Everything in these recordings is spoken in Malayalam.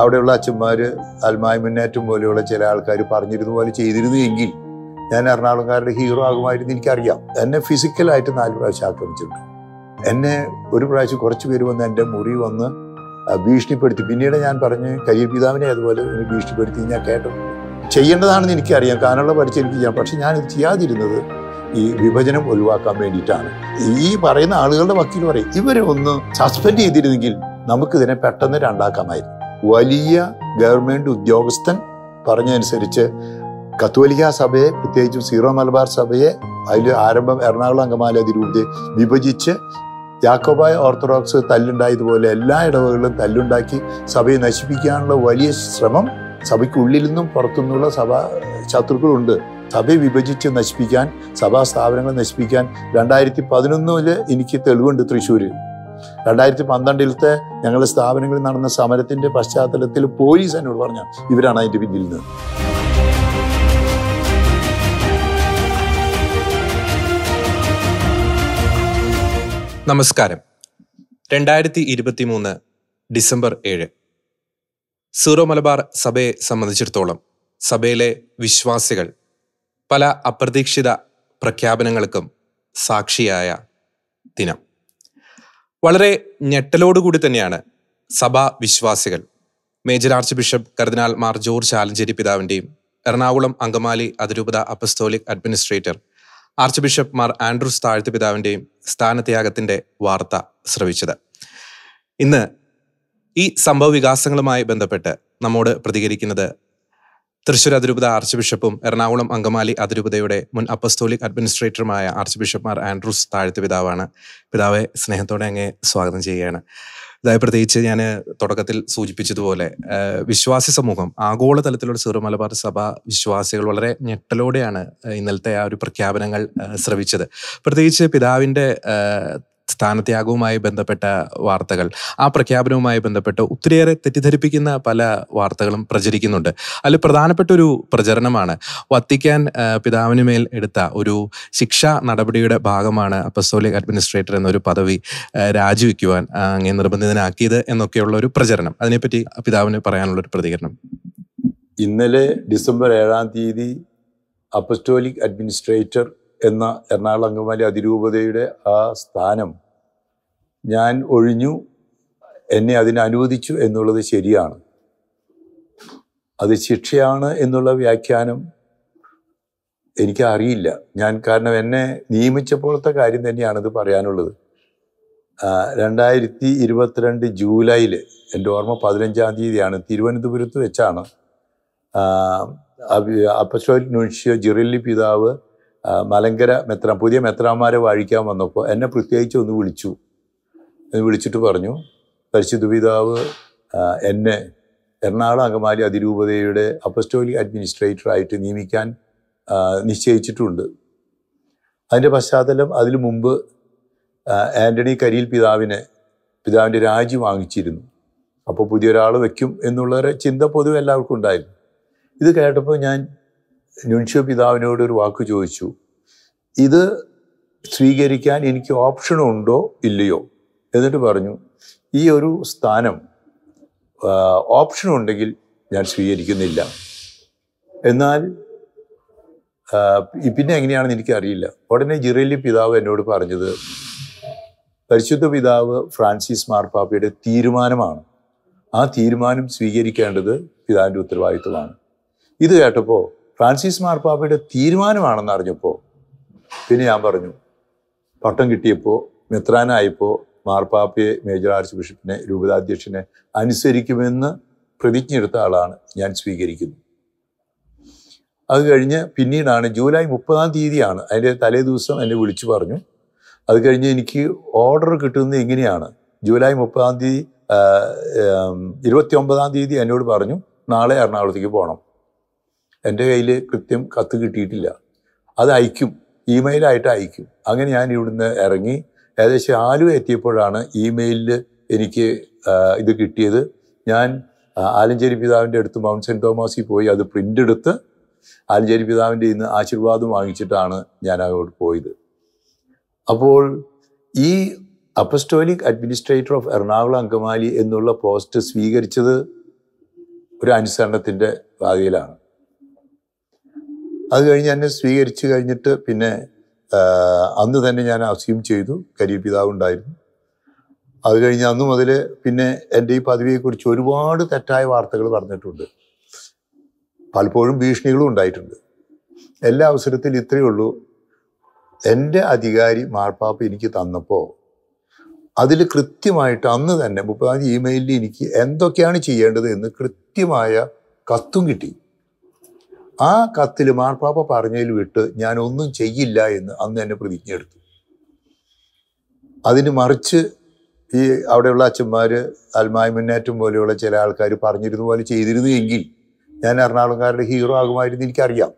അവിടെയുള്ള അച്ഛന്മാർ ആത്മായ മുന്നേറ്റം പോലെയുള്ള ചില ആൾക്കാർ പറഞ്ഞിരുന്ന പോലെ ചെയ്തിരുന്നു എങ്കിൽ ഞാൻ എറണാകുളംകാരുടെ ഹീറോ ആകുമായിരുന്നു എനിക്കറിയാം എന്നെ ഫിസിക്കലായിട്ട് നാല് പ്രാവശ്യം ആക്രമിച്ചിട്ടുണ്ട് എന്നെ ഒരു പ്രാവശ്യം കുറച്ച് പേര് വന്ന് എൻ്റെ മുറി വന്ന് ഭീഷണിപ്പെടുത്തി പിന്നീട് ഞാൻ പറഞ്ഞ് കയ്യർ പിതാവിനെ അതുപോലെ ഭീഷണിപ്പെടുത്തി ഞാൻ കേട്ടു ചെയ്യേണ്ടതാണെന്ന് എനിക്കറിയാം കാനുള്ള പരിചയം എനിക്ക് ചെയ്യാം പക്ഷെ ഞാനിത് ചെയ്യാതിരുന്നത് ഈ വിഭജനം ഒഴിവാക്കാൻ വേണ്ടിയിട്ടാണ് ഈ പറയുന്ന ആളുകളുടെ വക്കീൽ പറയും ഇവരെ ഒന്ന് സസ്പെൻഡ് ചെയ്തിരുന്നെങ്കിൽ നമുക്കിതിനെ പെട്ടെന്ന് രണ്ടാക്കാമായിരുന്നു വലിയ ഗവൺമെൻറ് ഉദ്യോഗസ്ഥൻ പറഞ്ഞതനുസരിച്ച് കത്തോലിക്ക സഭയെ പ്രത്യേകിച്ചും സീറോ മലബാർ സഭയെ അതിൽ ആരംഭം എറണാകുളം അങ്കമാല അതിരൂപതയെ വിഭജിച്ച് യാക്കോബായ ഓർത്തഡോക്സ് തല്ലുണ്ടായതുപോലെ എല്ലാ ഇടവകളിലും തല്ലുണ്ടാക്കി സഭയെ നശിപ്പിക്കാനുള്ള വലിയ ശ്രമം സഭയ്ക്കുള്ളിൽ നിന്നും പുറത്തുനിന്നുള്ള സഭ ശത്രുക്കളുണ്ട് സഭയെ വിഭജിച്ച് നശിപ്പിക്കാൻ സഭാ സ്ഥാപനങ്ങൾ നശിപ്പിക്കാൻ രണ്ടായിരത്തി പതിനൊന്നില് എനിക്ക് തെളിവുണ്ട് തൃശ്ശൂർ രണ്ടായിരത്തി പന്ത്രണ്ടിലത്തെ ഞങ്ങളുടെ സ്ഥാപനങ്ങളിൽ നടന്ന സമരത്തിന്റെ പശ്ചാത്തലത്തിൽ പോലീസ് എന്നോട് പറഞ്ഞ ഇവരാണ് അതിന്റെ പിന്നിൽ നിന്ന് നമസ്കാരം രണ്ടായിരത്തി ഇരുപത്തി മൂന്ന് ഡിസംബർ ഏഴ് സീറോ മലബാർ സഭയെ സംബന്ധിച്ചിടത്തോളം സഭയിലെ വിശ്വാസികൾ പല അപ്രതീക്ഷിത പ്രഖ്യാപനങ്ങൾക്കും സാക്ഷിയായ ദിനം വളരെ ഞെട്ടലോടുകൂടി തന്നെയാണ് സഭാ വിശ്വാസികൾ മേജർ ആർച്ച് ബിഷപ്പ് കർദിനാൾ മാർ ജോർജ് ആലഞ്ചേരി പിതാവിന്റെയും എറണാകുളം അങ്കമാലി അതിരൂപത apostolic administrator archbishop Mar Andrews Thazhath പിതാവിന്റെയും സ്ഥാനത്യാഗത്തിന്റെ വാർത്ത ശ്രവിച്ചത് ഇന്ന് ഈ സംഭവ വികാസങ്ങളുമായി ബന്ധപ്പെട്ട് നമ്മോട് പ്രതികരിക്കുന്നത് തൃശ്ശൂർ അതിരൂപത ആർച്ച് ബിഷപ്പും എറണാകുളം അങ്കമാലി അതിരൂപതയുടെ മുൻ അപ്പസ്തോലിക് അഡ്മിനിസ്ട്രേറ്ററുമായ ആർച്ച് ബിഷപ്പ്മാർ ആൻഡ്രൂസ് താഴ്ത്ത പിതാവാണ് പിതാവെ സ്നേഹത്തോടെ അങ്ങ് സ്വാഗതം ചെയ്യുകയാണ് ഇതായി പ്രത്യേകിച്ച് ഞാൻ തുടക്കത്തിൽ സൂചിപ്പിച്ചതുപോലെ വിശ്വാസി സമൂഹം തലത്തിലുള്ള സിറോ മലബാർ സഭ വിശ്വാസികൾ വളരെ ഞെട്ടലോടെയാണ് ഇന്നലത്തെ ആ ഒരു പ്രഖ്യാപനങ്ങൾ ശ്രവിച്ചത് പ്രത്യേകിച്ച് പിതാവിൻ്റെ സ്ഥാനത്യാഗവുമായി ബന്ധപ്പെട്ട വാർത്തകൾ ആ പ്രഖ്യാപനവുമായി ബന്ധപ്പെട്ട് ഒത്തിരിയേറെ തെറ്റിദ്ധരിപ്പിക്കുന്ന പല വാർത്തകളും പ്രചരിക്കുന്നുണ്ട് അതിൽ പ്രധാനപ്പെട്ട ഒരു പ്രചരണമാണ് വത്തിക്കാൻ പിതാവിന് മേൽ എടുത്ത ഒരു ശിക്ഷാ നടപടിയുടെ ഭാഗമാണ് അപ്പസോലിക് അഡ്മിനിസ്ട്രേറ്റർ എന്നൊരു പദവി രാജിവെക്കുവാൻ അങ്ങേ നിർബന്ധിതനാക്കിയത് എന്നൊക്കെയുള്ള ഒരു പ്രചരണം അതിനെപ്പറ്റി പിതാവിന് പറയാനുള്ള ഒരു പ്രതികരണം ഇന്നലെ ഡിസംബർ ഏഴാം തീയതി അപ്പസ്റ്റോലിക് അഡ്മിനിസ്ട്രേറ്റർ എന്ന എറണാകുളം അങ്കമാലി അതിരൂപതയുടെ ആ സ്ഥാനം ഞാൻ ഒഴിഞ്ഞു എന്നെ അതിന് അനുവദിച്ചു എന്നുള്ളത് ശരിയാണ് അത് ശിക്ഷയാണ് എന്നുള്ള വ്യാഖ്യാനം എനിക്ക് അറിയില്ല ഞാൻ കാരണം എന്നെ നിയമിച്ചപ്പോഴത്തെ കാര്യം തന്നെയാണിത് പറയാനുള്ളത് രണ്ടായിരത്തി ഇരുപത്തിരണ്ട് ജൂലൈയിൽ എൻ്റെ ഓർമ്മ പതിനഞ്ചാം തീയതിയാണ് തിരുവനന്തപുരത്ത് വെച്ചാണ് അപ്പസ്റ്റോലിക് നുൻഷ്യോ ജിറില്ലി പിതാവ് മലങ്കര മെത്ര പുതിയ മെത്രാന്മാരെ വാഴിക്കാൻ വന്നപ്പോൾ എന്നെ പ്രത്യേകിച്ച് ഒന്ന് വിളിച്ചു എന്ന് വിളിച്ചിട്ട് പറഞ്ഞു പരിശുദ്ധപിതാവ് എന്നെ എറണാകുളം അങ്കമാലി അതിരൂപതയുടെ അപ്പസ്റ്റോലിക് ആയിട്ട് നിയമിക്കാൻ നിശ്ചയിച്ചിട്ടുണ്ട് അതിൻ്റെ പശ്ചാത്തലം അതിന് മുമ്പ് ആൻ്റണി കരിയിൽ പിതാവിനെ പിതാവിൻ്റെ രാജി വാങ്ങിച്ചിരുന്നു അപ്പോൾ പുതിയൊരാൾ വയ്ക്കും എന്നുള്ളൊരു ചിന്ത പൊതുവെ എല്ലാവർക്കും ഉണ്ടായിരുന്നു ഇത് കേട്ടപ്പോൾ ഞാൻ നുൻഷോ പിതാവിനോട് ഒരു വാക്ക് ചോദിച്ചു ഇത് സ്വീകരിക്കാൻ എനിക്ക് ഓപ്ഷനുണ്ടോ ഇല്ലയോ എന്നിട്ട് പറഞ്ഞു ഈ ഒരു സ്ഥാനം ഓപ്ഷൻ ഉണ്ടെങ്കിൽ ഞാൻ സ്വീകരിക്കുന്നില്ല എന്നാൽ പിന്നെ എങ്ങനെയാണെന്ന് എനിക്കറിയില്ല ഉടനെ ജിറേലി പിതാവ് എന്നോട് പറഞ്ഞത് പരിശുദ്ധ പിതാവ് ഫ്രാൻസിസ് മാർപ്പാപ്പയുടെ തീരുമാനമാണ് ആ തീരുമാനം സ്വീകരിക്കേണ്ടത് പിതാവിൻ്റെ ഉത്തരവാദിത്വമാണ് ഇത് കേട്ടപ്പോൾ ഫ്രാൻസിസ് മാർപ്പാപ്പയുടെ തീരുമാനമാണെന്ന് അറിഞ്ഞപ്പോൾ പിന്നെ ഞാൻ പറഞ്ഞു പട്ടം കിട്ടിയപ്പോൾ മെത്രാനായപ്പോൾ മാർപ്പാപ്പയെ മേജർ ആർച്ച് ബിഷപ്പിനെ രൂപതാധ്യക്ഷനെ അനുസരിക്കുമെന്ന് പ്രതിജ്ഞ എടുത്ത ആളാണ് ഞാൻ സ്വീകരിക്കുന്നു അത് കഴിഞ്ഞ് പിന്നീടാണ് ജൂലൈ മുപ്പതാം തീയതിയാണ് അതിൻ്റെ തലേ ദിവസം എന്നെ വിളിച്ചു പറഞ്ഞു അത് കഴിഞ്ഞ് എനിക്ക് ഓർഡർ കിട്ടുന്നത് എങ്ങനെയാണ് ജൂലൈ മുപ്പതാം തീയതി ഇരുപത്തി ഒമ്പതാം തീയതി എന്നോട് പറഞ്ഞു നാളെ എറണാകുളത്തേക്ക് പോകണം എൻ്റെ കയ്യിൽ കൃത്യം കത്ത് കിട്ടിയിട്ടില്ല അത് അയക്കും ഇമെയിലായിട്ട് അയക്കും അങ്ങനെ ഞാൻ ഇവിടുന്ന് ഇറങ്ങി ഏകദേശം ആലു എത്തിയപ്പോഴാണ് ഇമെയിലിൽ എനിക്ക് ഇത് കിട്ടിയത് ഞാൻ ആലഞ്ചേരി പിതാവിൻ്റെ അടുത്ത് മൗണ്ട് സെൻറ്റ് തോമസിൽ പോയി അത് പ്രിൻ്റ് എടുത്ത് ആലഞ്ചേരി പിതാവിൻ്റെ ഇന്ന് ആശീർവാദം വാങ്ങിച്ചിട്ടാണ് ഞാൻ അങ്ങോട്ട് പോയത് അപ്പോൾ ഈ apostolic administrator of Ernakulam Angamaly എന്നുള്ള പോസ്റ്റ് സ്വീകരിച്ചത് ഒരു അനുസരണത്തിൻ്റെ ഭാഗയിലാണ് അത് കഴിഞ്ഞ് എന്നെ സ്വീകരിച്ചു കഴിഞ്ഞിട്ട് പിന്നെ അന്ന് തന്നെ ഞാൻ അസ്യൂം ചെയ്തു കരിയ പിതാവ് അത് കഴിഞ്ഞ് അന്ന് മുതൽ പിന്നെ എൻ്റെ ഈ പദവിയെക്കുറിച്ച് ഒരുപാട് തെറ്റായ വാർത്തകൾ പറഞ്ഞിട്ടുണ്ട് പലപ്പോഴും ഭീഷണികളും ഉണ്ടായിട്ടുണ്ട് എല്ലാ അവസരത്തിലും ഇത്രയേ ഉള്ളൂ എൻ്റെ അധികാരി മാർപ്പാപ്പ എനിക്ക് തന്നപ്പോൾ അതിൽ കൃത്യമായിട്ട് അന്ന് തന്നെ മുപ്പതാം ഇമെയിലിൽ എനിക്ക് എന്തൊക്കെയാണ് ചെയ്യേണ്ടത് എന്ന് കൃത്യമായ കത്തും കിട്ടി ആ കത്തിൽ മാർപ്പാപ്പ പറഞ്ഞതിൽ വിട്ട് ഞാൻ ഒന്നും ചെയ്യില്ല എന്ന് അന്ന് എന്നെ പ്രതിജ്ഞ എടുത്തു അതിന് മറിച്ച് ഈ അവിടെയുള്ള അച്ഛന്മാർ അൽമായ മുന്നേറ്റം പോലെയുള്ള ചില ആൾക്കാർ പറഞ്ഞിരുന്ന പോലെ ചെയ്തിരുന്നു എങ്കിൽ ഞാൻ എറണാകുളംകാരുടെ ഹീറോ ആകുമായിരുന്നു എനിക്കറിയാം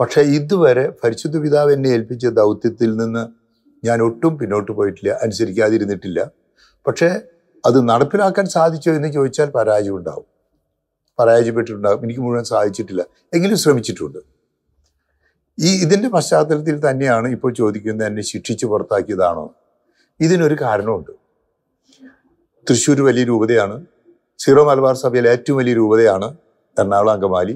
പക്ഷേ ഇതുവരെ പരിശുദ്ധ പിതാവ് എന്നെ ഏൽപ്പിച്ച ദൗത്യത്തിൽ നിന്ന് ഞാൻ ഒട്ടും പിന്നോട്ട് പോയിട്ടില്ല അനുസരിക്കാതിരുന്നിട്ടില്ല പക്ഷേ അത് നടപ്പിലാക്കാൻ സാധിച്ചോ എന്ന് ചോദിച്ചാൽ പരാജയം ഉണ്ടാവും പരാജയപ്പെട്ടിട്ടുണ്ടാകും എനിക്ക് മുഴുവൻ സാധിച്ചിട്ടില്ല എങ്കിലും ശ്രമിച്ചിട്ടുണ്ട് ഈ ഇതിൻ്റെ പശ്ചാത്തലത്തിൽ തന്നെയാണ് ഇപ്പോൾ ചോദിക്കുന്നത് എന്നെ ശിക്ഷിച്ച് പുറത്താക്കിയതാണോ ഇതിനൊരു കാരണമുണ്ട് തൃശ്ശൂർ വലിയ രൂപതയാണ് സീറോ മലബാർ സഭയിലെ ഏറ്റവും വലിയ രൂപതയാണ് എറണാകുളം അങ്കമാലി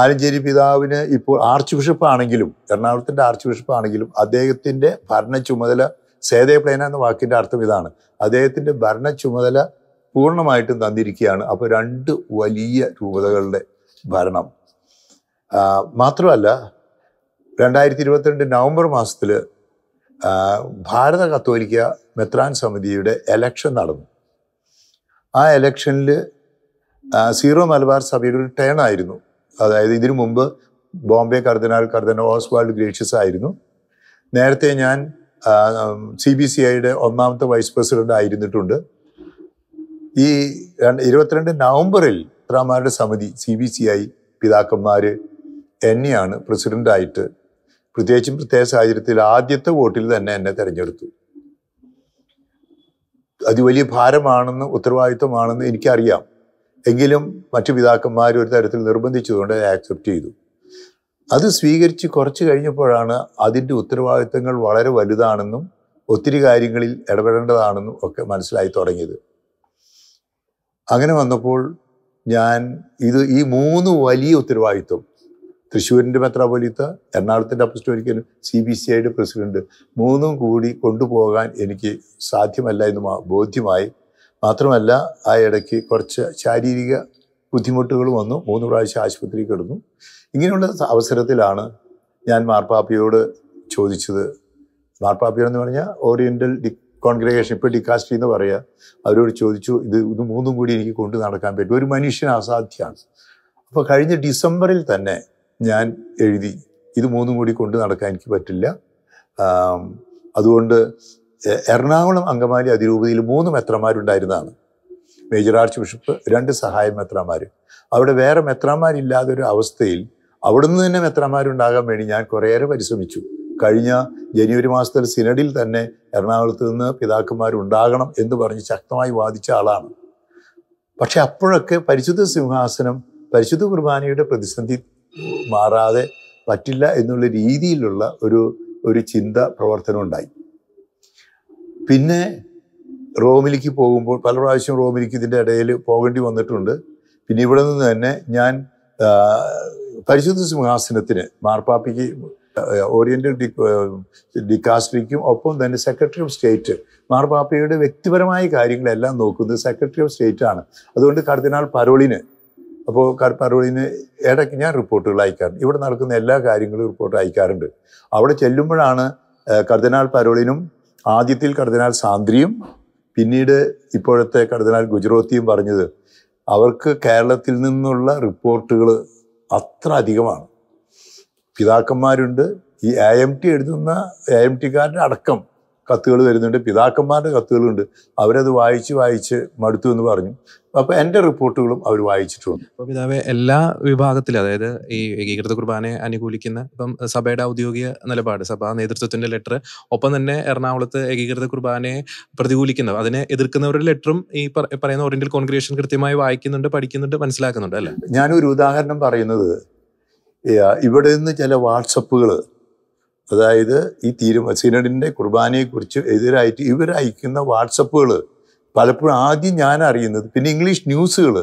ആലഞ്ചേരി പിതാവിന് ഇപ്പോൾ ആർച്ച് ബിഷപ്പ് ആണെങ്കിലും എറണാകുളത്തിൻ്റെ ആർച്ച് ബിഷപ്പ് ആണെങ്കിലും അദ്ദേഹത്തിൻ്റെ ഭരണ ചുമതല സേതേ പ്ലേന എന്ന വാക്കിൻ്റെ അർത്ഥം ഇതാണ് അദ്ദേഹത്തിൻ്റെ ഭരണ ചുമതല പൂർണ്ണമായിട്ടും തന്നിരിക്കുകയാണ് അപ്പോൾ രണ്ട് വലിയ രൂപതകളുടെ ഭരണം മാത്രമല്ല രണ്ടായിരത്തി ഇരുപത്തിരണ്ട് നവംബർ മാസത്തിൽ ഭാരത കത്തോലിക്ക മെത്രാൻ സമിതിയുടെ എലക്ഷൻ നടന്നു ആ എലക്ഷനിൽ സീറോ മലബാർ സഭയുടെ ഒരു ടേൺ ആയിരുന്നു അതായത് ഇതിനു മുമ്പ് ബോംബെ കർദിനാൽ കർദിനാൾ ഓസ്വാൾഡ് ഗ്രേഷ്യസ് ആയിരുന്നു നേരത്തെ ഞാൻ സി ബി സി ഐയുടെ ഒന്നാമത്തെ വൈസ് പ്രസിഡന്റ് ആയിരുന്നിട്ടുണ്ട് ഈ ഇരുപത്തിരണ്ട് നവംബറിൽ ഉത്തരാമാരുടെ സമിതി സി ബി സി ഐ പിതാക്കന്മാർ എന്നെയാണ് പ്രസിഡൻ്റായിട്ട് പ്രത്യേകിച്ചും പ്രത്യേക സാഹചര്യത്തിൽ ആദ്യത്തെ വോട്ടിൽ തന്നെ എന്നെ തിരഞ്ഞെടുത്തു അത് വലിയ ഭാരമാണെന്ന് ഉത്തരവാദിത്വമാണെന്ന് എനിക്കറിയാം എങ്കിലും മറ്റു പിതാക്കന്മാർ ഒരു തരത്തിൽ നിർബന്ധിച്ചതുകൊണ്ട് ആക്സെപ്റ്റ് ചെയ്തു അത് സ്വീകരിച്ച് കുറച്ച് കഴിഞ്ഞപ്പോഴാണ് അതിൻ്റെ ഉത്തരവാദിത്തങ്ങൾ വളരെ വലുതാണെന്നും ഒത്തിരി കാര്യങ്ങളിൽ ഇടപെടേണ്ടതാണെന്നും ഒക്കെ മനസ്സിലായി തുടങ്ങിയത് അങ്ങനെ വന്നപ്പോൾ ഞാൻ ഇത് ഈ മൂന്ന് വലിയ ഉത്തരവാദിത്വം തൃശ്ശൂരിൻ്റെ മെത്രാപൊലീത്ത എറണാകുളത്തിൻ്റെ അപ്പസ്റ്റോലിക്കലും സി ബി സി ഐയുടെ പ്രസിഡന്റ് മൂന്നും കൂടി കൊണ്ടുപോകാൻ എനിക്ക് സാധ്യമല്ല എന്ന് ബോധ്യമായി മാത്രമല്ല ആ ഇടയ്ക്ക് കുറച്ച് ശാരീരിക ബുദ്ധിമുട്ടുകൾ വന്നു മൂന്ന് പ്രാവശ്യം ആശുപത്രി കിടന്നു ഇങ്ങനെയുള്ള അവസരത്തിലാണ് ഞാൻ മാർപ്പാപ്പയോട് ചോദിച്ചത് മാർപ്പാപ്പയോ എന്ന് പറഞ്ഞാൽ ഓറിയൻ്റൽ ഡിക് കോൺഗ്രഗേഷൻ ഇപ്പോൾ ഡിക്കാസ്റ്റി എന്ന് പറയുക അവരോട് ചോദിച്ചു ഇത് ഇത് മൂന്നും കൂടി എനിക്ക് കൊണ്ടു നടക്കാൻ പറ്റും ഒരു മനുഷ്യൻ അസാധ്യമാണ് അപ്പോൾ കഴിഞ്ഞ ഡിസംബറിൽ തന്നെ ഞാൻ എഴുതി ഇത് മൂന്നും കൂടി കൊണ്ടു നടക്കാൻ എനിക്ക് പറ്റില്ല അതുകൊണ്ട് എറണാകുളം അങ്കമാലി അതിരൂപതയിൽ മൂന്ന് മെത്രമാരുണ്ടായിരുന്നതാണ് മേജർ ആർച്ച് ബിഷപ്പ് രണ്ട് സഹായ മെത്രമാർ അവിടെ വേറെ മെത്രാമാരില്ലാതൊരു അവസ്ഥയിൽ അവിടുന്ന് തന്നെ മെത്രമാരുണ്ടാകാൻ വേണ്ടി ഞാൻ കുറേയേറെ പരിശ്രമിച്ചു കഴിഞ്ഞ ജനുവരി മാസത്തിൽ സിനഡിൽ തന്നെ എറണാകുളത്ത് നിന്ന് പിതാക്കന്മാരുണ്ടാകണം എന്ന് പറഞ്ഞ് ശക്തമായി വാദിച്ച ആളാണ് പക്ഷെ അപ്പോഴൊക്കെ പരിശുദ്ധ സിംഹാസനം പരിശുദ്ധ കുർബാനയുടെ പ്രതിസന്ധി മാറാതെ പറ്റില്ല എന്നുള്ള രീതിയിലുള്ള ഒരു ഒരു ചിന്ത പ്രവർത്തനം ഉണ്ടായി പിന്നെ റോമിലേക്ക് പോകുമ്പോൾ പല പ്രാവശ്യം റോമിലേക്ക് ഇതിൻ്റെ ഇടയിൽ പോകേണ്ടി വന്നിട്ടുണ്ട് പിന്നെ ഇവിടെ നിന്ന് തന്നെ ഞാൻ പരിശുദ്ധ സിംഹാസനത്തിന് മാർപ്പാപ്പിക്ക് ഓറിയന്റൽ ഡിക്കാസ്ട്രിക്കും ഒപ്പം തന്നെ സെക്രട്ടറി ഓഫ് സ്റ്റേറ്റ് മാർപാപ്പയുടെ വ്യക്തിപരമായ കാര്യങ്ങളെല്ലാം നോക്കുന്നത് സെക്രട്ടറി ഓഫ് സ്റ്റേറ്റ് ആണ് അതുകൊണ്ട് കർദിനാൾ പരോളിന് അപ്പോൾ പരോളിന് ഇടയ്ക്ക് ഞാൻ റിപ്പോർട്ടുകൾ അയക്കാറുണ്ട് ഇവിടെ നടക്കുന്ന എല്ലാ കാര്യങ്ങളും റിപ്പോർട്ട് അയക്കാറുണ്ട് അവിടെ ചെല്ലുമ്പോഴാണ് കർദിനാൾ പരോളിനും ആദ്യത്തിൽ കർദിനാൾ സാന്ദ്രിയും പിന്നീട് ഇപ്പോഴത്തെ കർദിനാൾ ഗുജറോത്തിയും പറഞ്ഞത് അവർക്ക് കേരളത്തിൽ നിന്നുള്ള റിപ്പോർട്ടുകൾ അത്ര അധികമാണ് പിതാക്കന്മാരുണ്ട് ഈ എ എം ടി എഴുതുന്ന എ എം ടിക്കാരുടെ അടക്കം കത്തുകൾ വരുന്നുണ്ട് പിതാക്കന്മാരുടെ കത്തുകളുണ്ട് അവരത് വായിച്ച് വായിച്ച് മടുത്തു എന്ന് പറഞ്ഞു അപ്പോൾ എൻ്റെ റിപ്പോർട്ടുകളും അവർ വായിച്ചിട്ടുണ്ട് അപ്പോൾ പിതാവെ എല്ലാ വിഭാഗത്തിലും അതായത് ഈ ഏകീകൃത കുർബാനയെ അനുകൂലിക്കുന്ന ഇപ്പം സഭയുടെ ഔദ്യോഗിക നിലപാട് സഭാ നേതൃത്വത്തിൻ്റെ ലെറ്റർ ഒപ്പം തന്നെ എറണാകുളത്ത് ഏകീകൃത കുർബാനയെ പ്രതികൂലിക്കുന്ന അതിനെ എതിർക്കുന്നവരുടെ ലെറ്ററും ഈ പറയുന്ന ഓറിയന്റൽ കോൺഗ്രേഷൻ കൃത്യമായി വായിക്കുന്നുണ്ട് പഠിക്കുന്നുണ്ട് മനസ്സിലാക്കുന്നുണ്ട് അല്ലേ ഞാനൊരു ഉദാഹരണം പറയുന്നത് ഇവിടെ നിന്ന് ചില വാട്സപ്പുകൾ അതായത് ഈ തീരുമാന സിനഡിൻ്റെ കുർബാനയെക്കുറിച്ച് എതിരായിട്ട് ഇവർ അയക്കുന്ന വാട്സപ്പുകൾ പലപ്പോഴും ആദ്യം ഞാൻ അറിയുന്നത് പിന്നെ ഇംഗ്ലീഷ് ന്യൂസുകൾ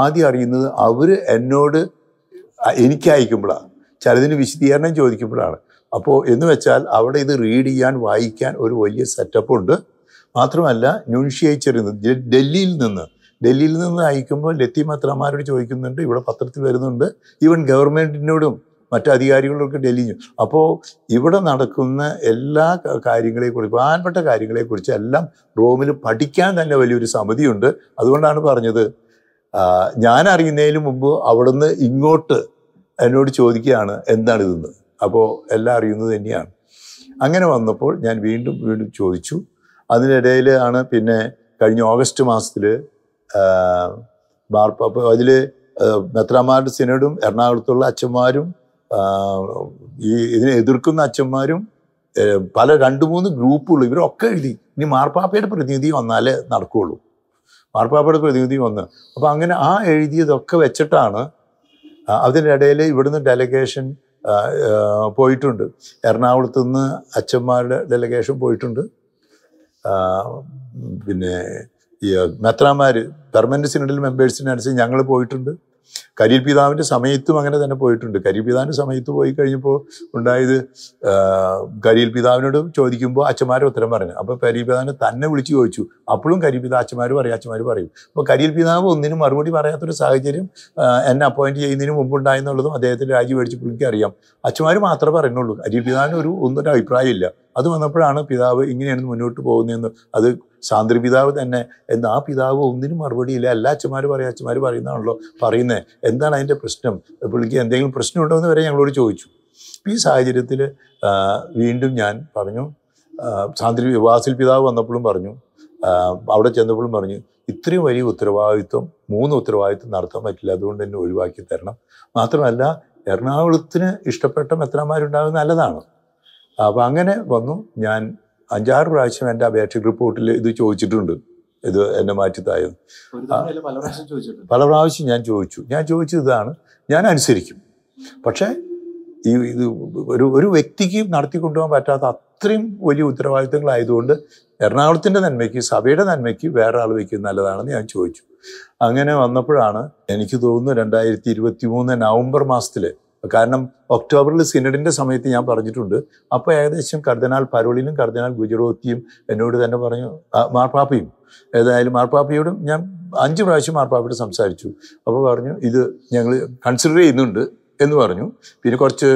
ആദ്യം അറിയുന്നത് അവർ എന്നോട് എനിക്ക് അയക്കുമ്പോഴാണ് ചിലതിന് വിശദീകരണം ചോദിക്കുമ്പോഴാണ് അപ്പോൾ എന്ന് വെച്ചാൽ അവിടെ ഇത് റീഡ് ചെയ്യാൻ വായിക്കാൻ ഒരു വലിയ സെറ്റപ്പുണ്ട് മാത്രമല്ല ന്യൂൻഷിയേച്ചറിൽ നിന്ന് ഡൽഹിയിൽ നിന്ന് ഡൽഹിയിൽ നിന്ന് അയക്കുമ്പോൾ ലത്തീം അത്രമാരോട് ചോദിക്കുന്നുണ്ട് ഇവിടെ പത്രത്തിൽ വരുന്നുണ്ട് ഈവൻ ഗവൺമെൻറ്റിനോടും മറ്റു അധികാരികളൊക്കെ ഡൽഹി അപ്പോൾ ഇവിടെ നടക്കുന്ന എല്ലാ കാര്യങ്ങളെക്കുറിച്ച് പ്രധാനപ്പെട്ട കാര്യങ്ങളെക്കുറിച്ച് എല്ലാം റോമിൽ പഠിക്കാൻ തന്നെ വലിയൊരു സമിതിയുണ്ട് അതുകൊണ്ടാണ് പറഞ്ഞത് ഞാൻ അറിയുന്നതിന് മുമ്പ് അവിടുന്ന് ഇങ്ങോട്ട് എന്നോട് ചോദിക്കുകയാണ് എന്താണ് ഇതെന്ന് അപ്പോൾ എല്ലാം അറിയുന്നത് തന്നെയാണ് അങ്ങനെ വന്നപ്പോൾ ഞാൻ വീണ്ടും വീണ്ടും ചോദിച്ചു അതിനിടയിലാണ് പിന്നെ കഴിഞ്ഞ ഓഗസ്റ്റ് മാസത്തിൽ മാർപ്പാപ്പ അതിൽ മെത്രാമാരുടെ സിനഡും എറണാകുളത്തുള്ള അച്ഛന്മാരും ഈ ഇതിനെ എതിർക്കുന്ന അച്ഛന്മാരും പല രണ്ട് മൂന്ന് ഗ്രൂപ്പുകൾ ഇവരൊക്കെ എഴുതി ഇനി മാർപ്പാപ്പയുടെ പ്രതിനിധി വന്നാലേ നടക്കുകയുള്ളൂ മാർപ്പാപ്പയുടെ പ്രതിനിധി വന്ന് അപ്പം അങ്ങനെ ആ എഴുതിയതൊക്കെ വെച്ചിട്ടാണ് അതിനിടയിൽ ഇവിടുന്ന് ഡെലഗേഷൻ പോയിട്ടുണ്ട് എറണാകുളത്ത് നിന്ന് അച്ഛന്മാരുടെ ഡെലഗേഷൻ പോയിട്ടുണ്ട് പിന്നെ ഈ മെത്രാമാർ പെർമനൻറ്റ് സിനഡിൽ മെമ്പേഴ്സിനെ അനുസരിച്ച് ഞങ്ങൾ പോയിട്ടുണ്ട് കരീർ പിതാവിൻ്റെ സമയത്തും അങ്ങനെ തന്നെ പോയിട്ടുണ്ട് കരീർ പിതാവിൻ്റെ സമയത്ത് പോയി കഴിഞ്ഞപ്പോൾ ഉണ്ടായത് കരീർ പിതാവിനോട് ചോദിക്കുമ്പോൾ അച്ഛന്മാരെ ഉത്തരം പറഞ്ഞു അപ്പോൾ കരീർ പിതാവിനെ തന്നെ വിളിച്ച് ചോദിച്ചു അപ്പോഴും കരീർ പിതാവ് അച്ഛന്മാർ പറയും അച്ഛന്മാർ പറയും അപ്പോൾ കരീർ പിതാവ് ഒന്നിനും മറുപടി പറയാത്തൊരു സാഹചര്യം എന്നെ അപ്പോയിൻറ്റ് ചെയ്യുന്നതിന് ഉണ്ടായെന്നുള്ളതും അദ്ദേഹത്തിൻ്റെ രാജി മേടിച്ചപ്പോൾ അറിയാം അച്ഛന്മാർ മാത്രമേ പറയുന്നുള്ളൂ കരീർ പിതാവിന് ഒരു ഒന്നൊരു അഭിപ്രായമില്ല അത് വന്നപ്പോഴാണ് പിതാവ് ഇങ്ങനെയാണ് മുന്നോട്ട് പോകുന്നതെന്ന് അത് സാന്ദ്രി പിതാവ് തന്നെ എന്ന് ആ പിതാവ് ഒന്നിനും മറുപടിയില്ല എല്ലാ അച്ഛന്മാർ പറയും അച്ഛന്മാർ പറയുന്നതാണല്ലോ പറയുന്നത് എന്താണ് അതിൻ്റെ പ്രശ്നം പുള്ളിക്ക് എന്തെങ്കിലും പ്രശ്നമുണ്ടോ എന്ന് വരെ ഞങ്ങളോട് ചോദിച്ചു ഈ സാഹചര്യത്തിൽ വീണ്ടും ഞാൻ പറഞ്ഞു സാന്ദ്രി വിവാസിൽ പിതാവ് വന്നപ്പോഴും പറഞ്ഞു അവിടെ ചെന്നപ്പോഴും പറഞ്ഞു ഇത്രയും വലിയ ഉത്തരവാദിത്വം മൂന്ന് ഉത്തരവാദിത്വം നടത്താൻ പറ്റില്ല അതുകൊണ്ട് തന്നെ ഒഴിവാക്കി തരണം മാത്രമല്ല എറണാകുളത്തിന് ഇഷ്ടപ്പെട്ട മെത്രാന്മാരുണ്ടാകുന്ന നല്ലതാണ് അപ്പം അങ്ങനെ വന്നു ഞാൻ അഞ്ചാറ് പ്രാവശ്യം എൻ്റെ അപേക്ഷ റിപ്പോർട്ടിൽ ഇത് ചോദിച്ചിട്ടുണ്ട് ഇത് എന്നെ മാറ്റി തായത് പല പ്രാവശ്യം ഞാൻ ചോദിച്ചു ഞാൻ ചോദിച്ചത് ഇതാണ് ഞാൻ അനുസരിക്കും പക്ഷേ ഈ ഇത് ഒരു ഒരു വ്യക്തിക്ക് നടത്തിക്കൊണ്ടുപോകാൻ പറ്റാത്ത അത്രയും വലിയ ഉത്തരവാദിത്തങ്ങളായതുകൊണ്ട് എറണാകുളത്തിൻ്റെ നന്മയ്ക്ക് സഭയുടെ നന്മയ്ക്ക് വേറെ ആൾ വയ്ക്കും നല്ലതാണെന്ന് ഞാൻ ചോദിച്ചു അങ്ങനെ വന്നപ്പോഴാണ് എനിക്ക് തോന്നുന്നു രണ്ടായിരത്തി ഇരുപത്തി മൂന്ന് നവംബർ മാസത്തിൽ കാരണം ഒക്ടോബറിൽ സിനഡിൻ്റെ സമയത്ത് ഞാൻ പറഞ്ഞിട്ടുണ്ട് അപ്പോൾ ഏകദേശം കർദിനാൾ പരോളിനും കർദിനാൾ ഗുജറോത്തിയും എന്നോട് തന്നെ പറഞ്ഞു മാർപ്പാപ്പയും ഏതായാലും മാർപ്പാപ്പയോടും ഞാൻ അഞ്ച് പ്രാവശ്യം മാർപ്പാപ്പയോട് സംസാരിച്ചു അപ്പോൾ പറഞ്ഞു ഇത് ഞങ്ങൾ കൺസിഡർ ചെയ്യുന്നുണ്ട് എന്ന് പറഞ്ഞു പിന്നെ കുറച്ച്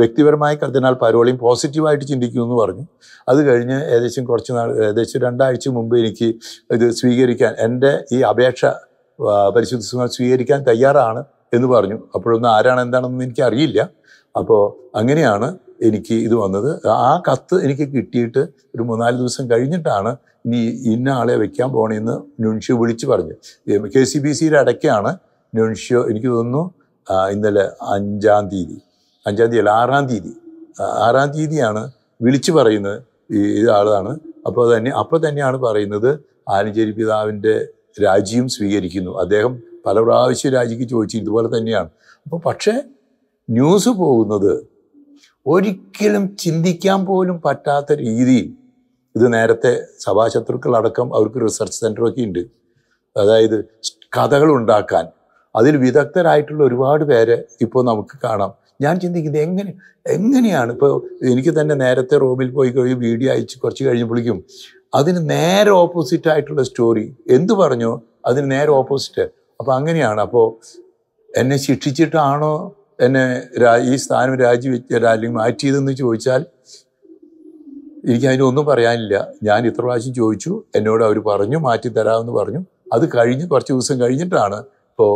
വ്യക്തിപരമായി കർദിനാൾ പരോളിയും പോസിറ്റീവായിട്ട് ചിന്തിക്കുമെന്ന് പറഞ്ഞു അത് കഴിഞ്ഞ് ഏകദേശം കുറച്ച് നാൾ ഏകദേശം രണ്ടാഴ്ച മുമ്പ് എനിക്ക് ഇത് സ്വീകരിക്കാൻ എൻ്റെ ഈ അപേക്ഷ പരിശുദ്ധ സ്വീകരിക്കാൻ തയ്യാറാണ് എന്ന് പറഞ്ഞു അപ്പോഴൊന്നും ആരാണ് എന്താണെന്ന് എനിക്ക് അറിയില്ല അപ്പോൾ അങ്ങനെയാണ് എനിക്ക് ഇത് വന്നത് ആ കത്ത് എനിക്ക് കിട്ടിയിട്ട് ഒരു മൂന്നാല് ദിവസം കഴിഞ്ഞിട്ടാണ് ഇനി ഇന്ന ആളെ വെക്കാൻ പോകണമെന്ന് നുൺഷ്യോ വിളിച്ച് പറഞ്ഞു കെ സി ബി സിയുടെ അടയ്ക്കാണ് നുൺഷ്യോ എനിക്ക് തോന്നുന്നു ഇന്നലെ അഞ്ചാം തീയതി അഞ്ചാം തീയതി അല്ല ആറാം തീയതി ആറാം തീയതിയാണ് വിളിച്ചു പറയുന്നത് ഈ ഇതാളാണ് അപ്പോൾ തന്നെ അപ്പോൾ തന്നെയാണ് പറയുന്നത് ആലഞ്ചേരി പിതാവിൻ്റെ രാജിയും സ്വീകരിക്കുന്നു അദ്ദേഹം പല പ്രാവശ്യം രാജിക്ക് ചോദിച്ചു ഇതുപോലെ തന്നെയാണ് അപ്പോൾ പക്ഷേ ന്യൂസ് പോകുന്നത് ഒരിക്കലും ചിന്തിക്കാൻ പോലും പറ്റാത്ത രീതിയിൽ ഇത് നേരത്തെ സഭാശത്രുക്കളടക്കം അവർക്ക് റിസർച്ച് സെൻ്ററൊക്കെ ഉണ്ട് അതായത് കഥകൾ ഉണ്ടാക്കാൻ അതിൽ വിദഗ്ധരായിട്ടുള്ള ഒരുപാട് പേരെ ഇപ്പോൾ നമുക്ക് കാണാം ഞാൻ ചിന്തിക്കുന്നത് എങ്ങനെ എങ്ങനെയാണ് ഇപ്പോൾ എനിക്ക് തന്നെ നേരത്തെ റോമിൽ പോയി കഴിഞ്ഞ് വീഡിയോ അയച്ച് കുറച്ച് കഴിഞ്ഞപ്പോഴേക്കും അതിന് നേരെ ഓപ്പോസിറ്റ് ആയിട്ടുള്ള സ്റ്റോറി എന്ത് പറഞ്ഞോ അതിന് നേരെ ഓപ്പോസിറ്റ് അപ്പോൾ അങ്ങനെയാണ് അപ്പോൾ എന്നെ ശിക്ഷിച്ചിട്ടാണോ എന്നെ ഈ സ്ഥാനം രാജിവെച്ച അല്ലെങ്കിൽ മാറ്റിയതെന്ന് ചോദിച്ചാൽ എനിക്ക് അതിനൊന്നും പറയാനില്ല ഞാൻ ഇത്ര പ്രാവശ്യം ചോദിച്ചു എന്നോട് അവർ പറഞ്ഞു മാറ്റി തരാമെന്ന് പറഞ്ഞു അത് കഴിഞ്ഞ് കുറച്ച് ദിവസം കഴിഞ്ഞിട്ടാണ് ഇപ്പോൾ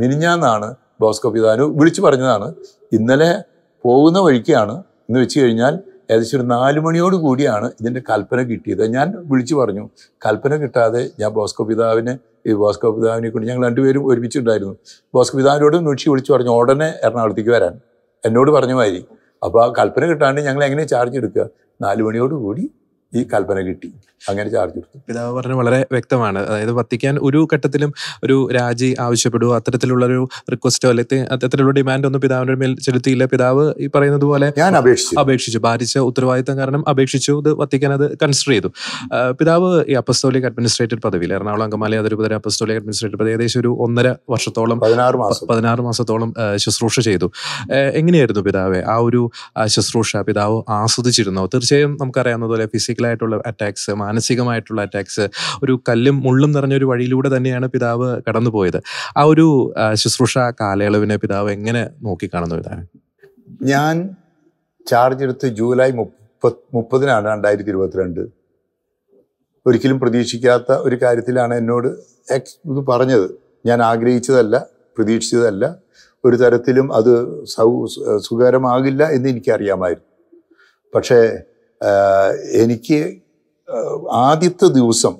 മിനിഞ്ഞാന്നാണ് ബോസ്കോ പിതാനു വിളിച്ചു പറഞ്ഞതാണ് ഇന്നലെ പോകുന്ന വഴിക്കാണ് എന്ന് വെച്ച് കഴിഞ്ഞാൽ ഏകദേശം ഒരു നാല് മണിയോട് കൂടിയാണ് ഇതിൻ്റെ കൽപ്പന കിട്ടിയത് ഞാൻ വിളിച്ചു പറഞ്ഞു കൽപ്പന കിട്ടാതെ ഞാൻ ബോസ്കോ പിതാവിനെ ഈ ബോസ്കോ പിതാവിനെ കൊണ്ട് ഞങ്ങൾ രണ്ടുപേരും ഒരുമിച്ചുണ്ടായിരുന്നു ബോസ്കോ പിതാവിനോട് നൂക്ഷി വിളിച്ചു പറഞ്ഞു ഉടനെ എറണാകുളത്തേക്ക് വരാൻ എന്നോട് പറഞ്ഞു മാതിരി അപ്പോൾ ആ കൽപ്പന കിട്ടാണ്ട് ഞങ്ങൾ എങ്ങനെ ചാർജ് എടുക്കുക നാല് മണിയോട് കൂടി ഈ കൽപ്പന കിട്ടി അങ്ങനെ ചാർജ് കൊടുത്തു പിതാവ് പറഞ്ഞത് വളരെ വ്യക്തമാണ് അതായത് വത്തിക്കാൻ ഒരു ഘട്ടത്തിലും ഒരു രാജി ആവശ്യപ്പെടുക അത്തരത്തിലുള്ള ഒരു റിക്വസ്റ്റോ അല്ലെങ്കിൽ അത്തരത്തിലുള്ള ഡിമാൻഡ് ഒന്നും പിതാവിന്റെ മേൽ ചെലുത്തിയില്ല പിതാവ് ഈ പറയുന്നത് പോലെ ഞാൻ അപേക്ഷിച്ചു അപേക്ഷിച്ചു ഭാരിച്ച ഉത്തരവാദിത്തം കാരണം അപേക്ഷിച്ചു ഇത് വത്തിക്കാൻ അത് കൺസിഡർ ചെയ്തു പിതാവ് ഈ അപ്പസ്തോലിക് അഡ്മിനിസ്ട്രേറ്റീവ് പദവിയിൽ എറണാകുളം അങ്കമാലി അതിരുപതര അപ്പസ്തോലിക് അഡ്മിനിസ്ട്രേറ്റീവ് പദവി ഏകദേശം ഒരു ഒന്നര വർഷത്തോളം പതിനാറ് പതിനാറ് മാസത്തോളം ശുശ്രൂഷ ചെയ്തു എങ്ങനെയായിരുന്നു പിതാവെ ആ ഒരു ശുശ്രൂഷ പിതാവ് ആസ്വദിച്ചിരുന്നോ തീർച്ചയായും നമുക്കറിയാവുന്നതുപോലെ ഫിസിക്കൽ ആയിട്ടുള്ള അറ്റാക്സ് മാനസികമായിട്ടുള്ള അറ്റാക്സ് ഒരു കല്ലും മുള്ളും നിറഞ്ഞൊരു വഴിയിലൂടെ തന്നെയാണ് പിതാവ് കടന്നുപോയത് ആ ഒരു ശുശ്രൂഷ കാലയളവിനെ പിതാവ് എങ്ങനെ നോക്കിക്കാണുന്നു ഇതാണ് ഞാൻ ചാർജ് എടുത്ത് ജൂലൈ മുപ്പത് മുപ്പതിനാണ് രണ്ടായിരത്തി ഇരുപത്തിരണ്ട് ഒരിക്കലും പ്രതീക്ഷിക്കാത്ത ഒരു കാര്യത്തിലാണ് എന്നോട് എക്സ് ഇത് പറഞ്ഞത് ഞാൻ ആഗ്രഹിച്ചതല്ല പ്രതീക്ഷിച്ചതല്ല ഒരു തരത്തിലും അത് സൗ സുഖകരമാകില്ല എന്ന് എനിക്കറിയാമായിരുന്നു പക്ഷേ എനിക്ക് ആദ്യത്തെ ദിവസം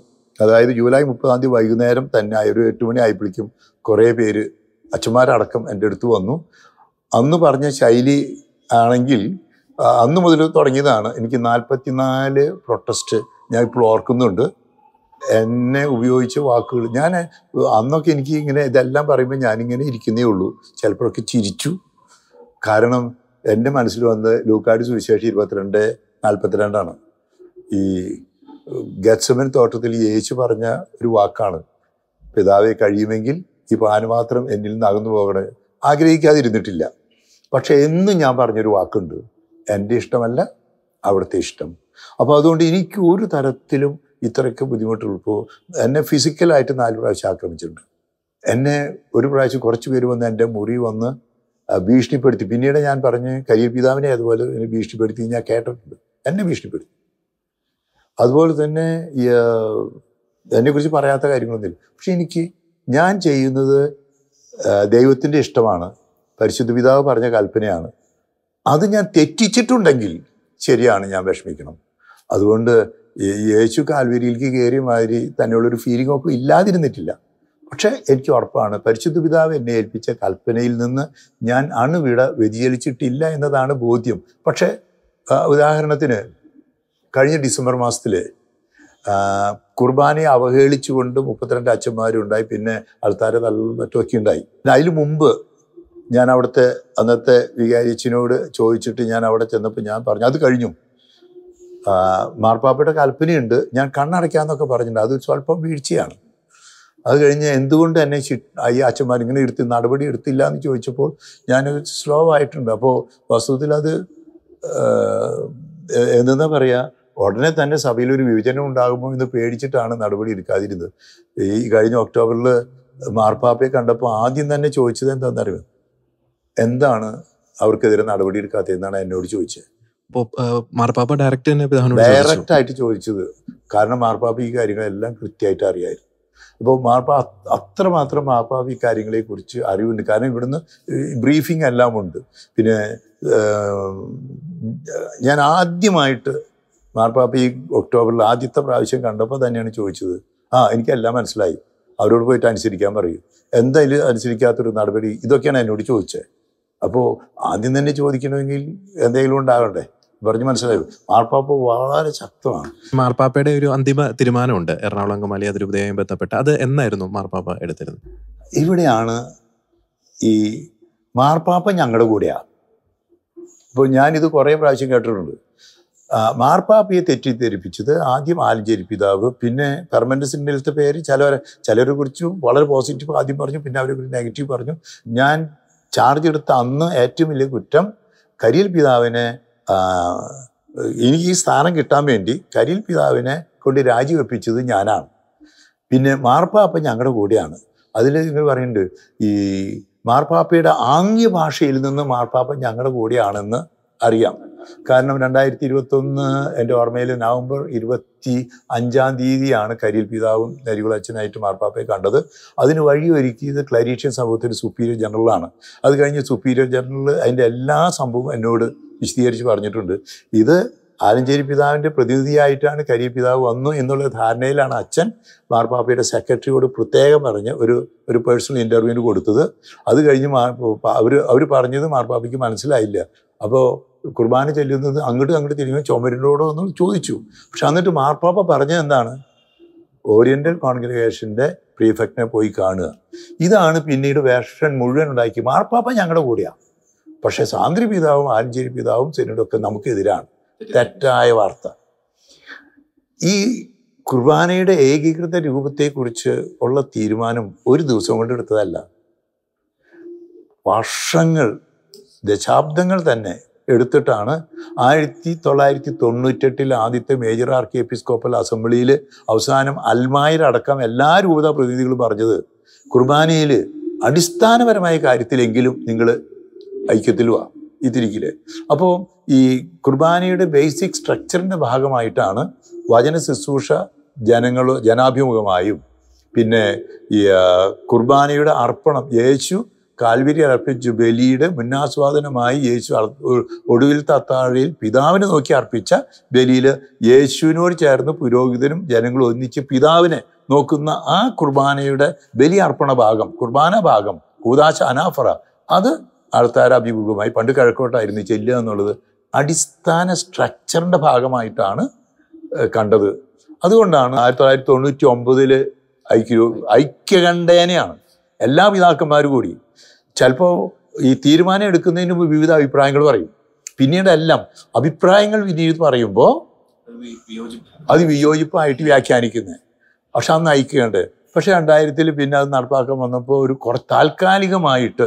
അതായത് ജൂലൈ മുപ്പതാം തീയതി വൈകുന്നേരം തന്നെ ഒരു എട്ട് മണി ആയപ്പോഴേക്കും കുറേ പേര് അച്ഛന്മാരടക്കം എൻ്റെ അടുത്ത് വന്നു അന്ന് പറഞ്ഞ ശൈലി ആണെങ്കിൽ അന്ന് മുതൽ തുടങ്ങിയതാണ് എനിക്ക് നാല് പ്രൊട്ടസ്റ്റ് ഞാൻ ഇപ്പോൾ ഓർക്കുന്നുണ്ട് എന്നെ ഉപയോഗിച്ച വാക്കുകൾ ഞാൻ അന്നൊക്കെ എനിക്ക് ഇങ്ങനെ ഇതെല്ലാം പറയുമ്പോൾ ഞാനിങ്ങനെ ഇരിക്കുന്നേ ഉള്ളൂ ചിലപ്പോഴൊക്കെ ചിരിച്ചു കാരണം എൻ്റെ മനസ്സിൽ വന്ന് ലൂക്കാട് സുവിശേഷം ഇരുപത്തിരണ്ട് നാൽപ്പത്തിരണ്ടാണ് ഈ ഗത്സമൻ തോട്ടത്തിൽ യേശു പറഞ്ഞ ഒരു വാക്കാണ് പിതാവെ കഴിയുമെങ്കിൽ ഈ പാന് മാത്രം എന്നിൽ നിന്ന് അകന്നു പോകണേ ആഗ്രഹിക്കാതിരുന്നിട്ടില്ല പക്ഷെ എന്നും ഞാൻ പറഞ്ഞൊരു വാക്കുണ്ട് എൻ്റെ ഇഷ്ടമല്ല അവിടുത്തെ ഇഷ്ടം അപ്പോൾ അതുകൊണ്ട് എനിക്ക് ഒരു തരത്തിലും ഇത്രയ്ക്ക് ബുദ്ധിമുട്ടുള്ളപ്പോൾ എന്നെ ഫിസിക്കലായിട്ട് നാല് പ്രാവശ്യം ആക്രമിച്ചിട്ടുണ്ട് എന്നെ ഒരു പ്രാവശ്യം കുറച്ച് പേര് വന്ന് എൻ്റെ മുറി വന്ന് ഭീഷണിപ്പെടുത്തി പിന്നീട് ഞാൻ പറഞ്ഞ് കരിയ പിതാവിനെ അതുപോലെ ഭീഷണിപ്പെടുത്തി ഞാൻ കേട്ടിട്ടുണ്ട് എന്നെ ഭീഷണിപ്പെടുത്തി അതുപോലെ തന്നെ എന്നെക്കുറിച്ച് പറയാത്ത കാര്യങ്ങളൊന്നുമില്ല പക്ഷെ എനിക്ക് ഞാൻ ചെയ്യുന്നത് ദൈവത്തിൻ്റെ ഇഷ്ടമാണ് പരിശുദ്ധ പിതാവ് പറഞ്ഞ കൽപ്പനയാണ് അത് ഞാൻ തെറ്റിച്ചിട്ടുണ്ടെങ്കിൽ ശരിയാണ് ഞാൻ വിഷമിക്കണം അതുകൊണ്ട് യേശു കാൽവരിയിലേക്ക് കയറിയ മാതിരി തന്നെയുള്ളൊരു ഫീലിംഗ് ഒക്കെ ഇല്ലാതിരുന്നിട്ടില്ല പക്ഷേ എനിക്ക് ഉറപ്പാണ് പരിശുദ്ധ പിതാവ് എന്നെ ഏൽപ്പിച്ച കൽപ്പനയിൽ നിന്ന് ഞാൻ അണുവിട വ്യതിചലിച്ചിട്ടില്ല എന്നതാണ് ബോധ്യം പക്ഷേ ഉദാഹരണത്തിന് കഴിഞ്ഞ ഡിസംബർ മാസത്തിൽ കുർബാനയെ അവഹേളിച്ചുകൊണ്ട് മുപ്പത്തിരണ്ട് ഉണ്ടായി പിന്നെ അൾത്താരെ നല്ല മറ്റുമൊക്കെ ഉണ്ടായി അതിന് മുമ്പ് ഞാൻ അവിടുത്തെ അന്നത്തെ വികാരിച്ചിനോട് ചോദിച്ചിട്ട് ഞാൻ അവിടെ ചെന്നപ്പോൾ ഞാൻ പറഞ്ഞു അത് കഴിഞ്ഞു മാർപ്പാപ്പയുടെ കൽപ്പനയുണ്ട് ഞാൻ കണ്ണടയ്ക്കാന്നൊക്കെ പറഞ്ഞിട്ടുണ്ട് അത് സ്വല്പം വീഴ്ചയാണ് അത് കഴിഞ്ഞ് എന്തുകൊണ്ട് എന്നെ ഈ അച്ഛന്മാർ ഇങ്ങനെ എടുത്ത് നടപടി എടുത്തില്ല എന്ന് ചോദിച്ചപ്പോൾ ഞാൻ സ്ലോ ആയിട്ടുണ്ട് അപ്പോൾ വസ്തുത്തിൽ അത് എന്താ പറയുക ഉടനെ തന്നെ സഭയിൽ ഒരു വിഭജനം ഉണ്ടാകുമോ എന്ന് പേടിച്ചിട്ടാണ് നടപടി എടുക്കാതിരുന്നത് ഈ കഴിഞ്ഞ ഒക്ടോബറിൽ മാർപ്പാപ്പയെ കണ്ടപ്പോൾ ആദ്യം തന്നെ ചോദിച്ചത് എന്താണെന്നറിയോ എന്താണ് അവർക്കെതിരെ നടപടി എന്നാണ് എന്നോട് ചോദിച്ചത് മാർപ്പാപ്പ ഡയറക്റ്റ് തന്നെ ഡയറക്റ്റ് ആയിട്ട് ചോദിച്ചത് കാരണം മാർപ്പാപ്പ ഈ കാര്യങ്ങളെല്ലാം കൃത്യമായിട്ട് അറിയായിരുന്നു അപ്പോൾ മാർപ്പാ അത്രമാത്രം മാർപ്പാപ്പ ഈ കാര്യങ്ങളെക്കുറിച്ച് അറിവുണ്ട് കാരണം ഇവിടുന്ന് ബ്രീഫിംഗ് എല്ലാം ഉണ്ട് പിന്നെ ഞാൻ ആദ്യമായിട്ട് മാർപ്പാപ്പ ഈ ഒക്ടോബറിൽ ആദ്യത്തെ പ്രാവശ്യം കണ്ടപ്പോൾ തന്നെയാണ് ചോദിച്ചത് ആ എനിക്കെല്ലാം മനസ്സിലായി അവരോട് പോയിട്ട് അനുസരിക്കാൻ പറയും എന്തായാലും അനുസരിക്കാത്തൊരു നടപടി ഇതൊക്കെയാണ് എന്നോട് ചോദിച്ചത് അപ്പോൾ ആദ്യം തന്നെ ചോദിക്കണമെങ്കിൽ എന്തെങ്കിലും ഉണ്ടാകണ്ടേ പറഞ്ഞു മനസ്സിലായി മാർപ്പാപ്പ വളരെ ശക്തമാണ് മാർപ്പാപ്പയുടെ ഒരു അന്തിമ തീരുമാനമുണ്ട് എറണാകുളം അങ്കമാലി അതിരൂപതയുമായി ബന്ധപ്പെട്ട് അത് എന്നായിരുന്നു മാർപ്പാപ്പ എടുത്തിരുന്നത് ഇവിടെയാണ് ഈ മാർപ്പാപ്പ ഞങ്ങളുടെ കൂടെയാണ് ഇപ്പോൾ ഞാനിത് കുറേ പ്രാവശ്യം കേട്ടിട്ടുണ്ട് മാർപ്പാപ്പിയെ തെറ്റിദ്ധരിപ്പിച്ചത് ആദ്യം ആലഞ്ചേരി പിതാവ് പിന്നെ പെർമനന്റ് സിഗ്നലത്തെ പേര് ചിലവരെ ചിലരെ കുറിച്ചും വളരെ പോസിറ്റീവ് ആദ്യം പറഞ്ഞു പിന്നെ അവരെ കുറിച്ച് നെഗറ്റീവ് പറഞ്ഞു ഞാൻ ചാർജ് എടുത്ത അന്ന് ഏറ്റവും വലിയ കുറ്റം കരിയൽ പിതാവിനെ എനിക്ക് ഈ സ്ഥാനം കിട്ടാൻ വേണ്ടി കരിയൽ പിതാവിനെ കൊണ്ട് രാജിവെപ്പിച്ചത് ഞാനാണ് പിന്നെ മാർപ്പാപ്പ ഞങ്ങളുടെ കൂടെയാണ് അതിൽ നിങ്ങൾ പറയുന്നുണ്ട് ഈ മാർപ്പാപ്പയുടെ ആംഗ്യ ഭാഷയിൽ നിന്ന് മാർപ്പാപ്പ ഞങ്ങളുടെ കൂടെയാണെന്ന് അറിയാം കാരണം രണ്ടായിരത്തി ഇരുപത്തൊന്ന് എൻ്റെ ഓർമ്മയിൽ നവംബർ ഇരുപത്തി അഞ്ചാം തീയതിയാണ് കരിയിൽ പിതാവും നരികുളച്ചനായിട്ട് മാർപ്പാപ്പയെ കണ്ടത് അതിന് ഒരുക്കിയത് ക്ലരീഷ്യൻ സംഭവത്തിൻ്റെ സുപ്പീരിയർ ജനറലാണ് അത് കഴിഞ്ഞ് സുപ്പീരിയർ ജനറൽ അതിൻ്റെ എല്ലാ സംഭവവും എന്നോട് വിശദീകരിച്ച് പറഞ്ഞിട്ടുണ്ട് ഇത് ആലഞ്ചേരി പിതാവിൻ്റെ പ്രതിനിധിയായിട്ടാണ് കരിയ പിതാവ് വന്നു എന്നുള്ള ധാരണയിലാണ് അച്ഛൻ മാർപ്പാപ്പയുടെ സെക്രട്ടറിയോട് പ്രത്യേകം പറഞ്ഞ് ഒരു ഒരു പേഴ്സണൽ ഇൻ്റർവ്യൂവിന് കൊടുത്തത് അത് കഴിഞ്ഞ് അവർ അവർ പറഞ്ഞത് മാർപ്പാപ്പയ്ക്ക് മനസ്സിലായില്ല അപ്പോൾ കുർബാന ചെല്ലുന്നത് അങ്ങോട്ട് അങ്ങോട്ട് തിരിഞ്ഞ് ചുമരിനോടോ എന്ന് ചോദിച്ചു പക്ഷെ എന്നിട്ട് മാർപ്പാപ്പ പറഞ്ഞത് എന്താണ് ഓറിയൻ്റൽ കോൺഗ്രഗേഷൻ്റെ പ്രീഫക്റ്റിനെ പോയി കാണുക ഇതാണ് പിന്നീട് വേഷൻ മുഴുവൻ ഉണ്ടാക്കി മാർപ്പാപ്പ ഞങ്ങളുടെ കൂടെയാണ് പക്ഷേ സാന്ദ്രി പിതാവും ആലഞ്ചേരി പിതാവും സിനിഡൊക്കെ നമുക്കെതിരാണ് തെറ്റായ വാർത്ത ഈ കുർബാനയുടെ ഏകീകൃത രൂപത്തെക്കുറിച്ച് ഉള്ള തീരുമാനം ഒരു ദിവസം കൊണ്ട് എടുത്തതല്ല വർഷങ്ങൾ ദശാബ്ദങ്ങൾ തന്നെ എടുത്തിട്ടാണ് ആയിരത്തി തൊള്ളായിരത്തി തൊണ്ണൂറ്റെട്ടിൽ ആദ്യത്തെ മേജർ ആർക്കി എപ്പിസ്കോപ്പൽ അസംബ്ലിയിൽ അവസാനം അൽമായരടക്കം എല്ലാ രൂപതാ പ്രതിനിധികളും പറഞ്ഞത് കുർബാനയിൽ അടിസ്ഥാനപരമായ കാര്യത്തിലെങ്കിലും നിങ്ങൾ ഐക്യത്തിൽ വാ ഇതിരിക്കില്ലേ അപ്പോൾ ഈ കുർബാനയുടെ ബേസിക് സ്ട്രക്ചറിൻ്റെ ഭാഗമായിട്ടാണ് വചന ശുശ്രൂഷ ജനങ്ങൾ ജനാഭിമുഖമായും പിന്നെ ഈ കുർബാനയുടെ അർപ്പണം യേശു കാൽവരി അർപ്പിച്ചു ബലിയുടെ മുന്നാസ്വാദനമായി യേശു ഒടുവിൽ തത്താഴയിൽ പിതാവിനെ നോക്കി അർപ്പിച്ച ബലിയിൽ യേശുവിനോട് ചേർന്ന് പുരോഹിതനും ജനങ്ങളും ഒന്നിച്ച് പിതാവിനെ നോക്കുന്ന ആ കുർബാനയുടെ ബലി അർപ്പണ ഭാഗം കുർബാന ഭാഗം കൂതാശ അനാഫറ അത് ആൾത്താരാഭിമുഖമായി പണ്ട് കിഴക്കോട്ടായിരുന്നു ചെല്ലുക എന്നുള്ളത് അടിസ്ഥാന സ്ട്രക്ചറിൻ്റെ ഭാഗമായിട്ടാണ് കണ്ടത് അതുകൊണ്ടാണ് ആയിരത്തി തൊള്ളായിരത്തി തൊണ്ണൂറ്റി ഒമ്പതിൽ ഐക്യ ഐക്യകണ്ഠേനയാണ് എല്ലാ പിതാക്കന്മാരും കൂടി ചിലപ്പോൾ ഈ തീരുമാനം എടുക്കുന്നതിന് മുമ്പ് വിവിധ അഭിപ്രായങ്ങൾ പറയും പിന്നീട് എല്ലാം അഭിപ്രായങ്ങൾ വിനീത് പറയുമ്പോൾ അത് വിയോജിപ്പായിട്ട് വ്യാഖ്യാനിക്കുന്നത് പക്ഷെ അന്ന് ഐക്യകണ്ഠ പക്ഷെ രണ്ടായിരത്തിൽ പിന്നെ അത് നടപ്പാക്കാൻ വന്നപ്പോൾ ഒരു കുറ താൽക്കാലികമായിട്ട്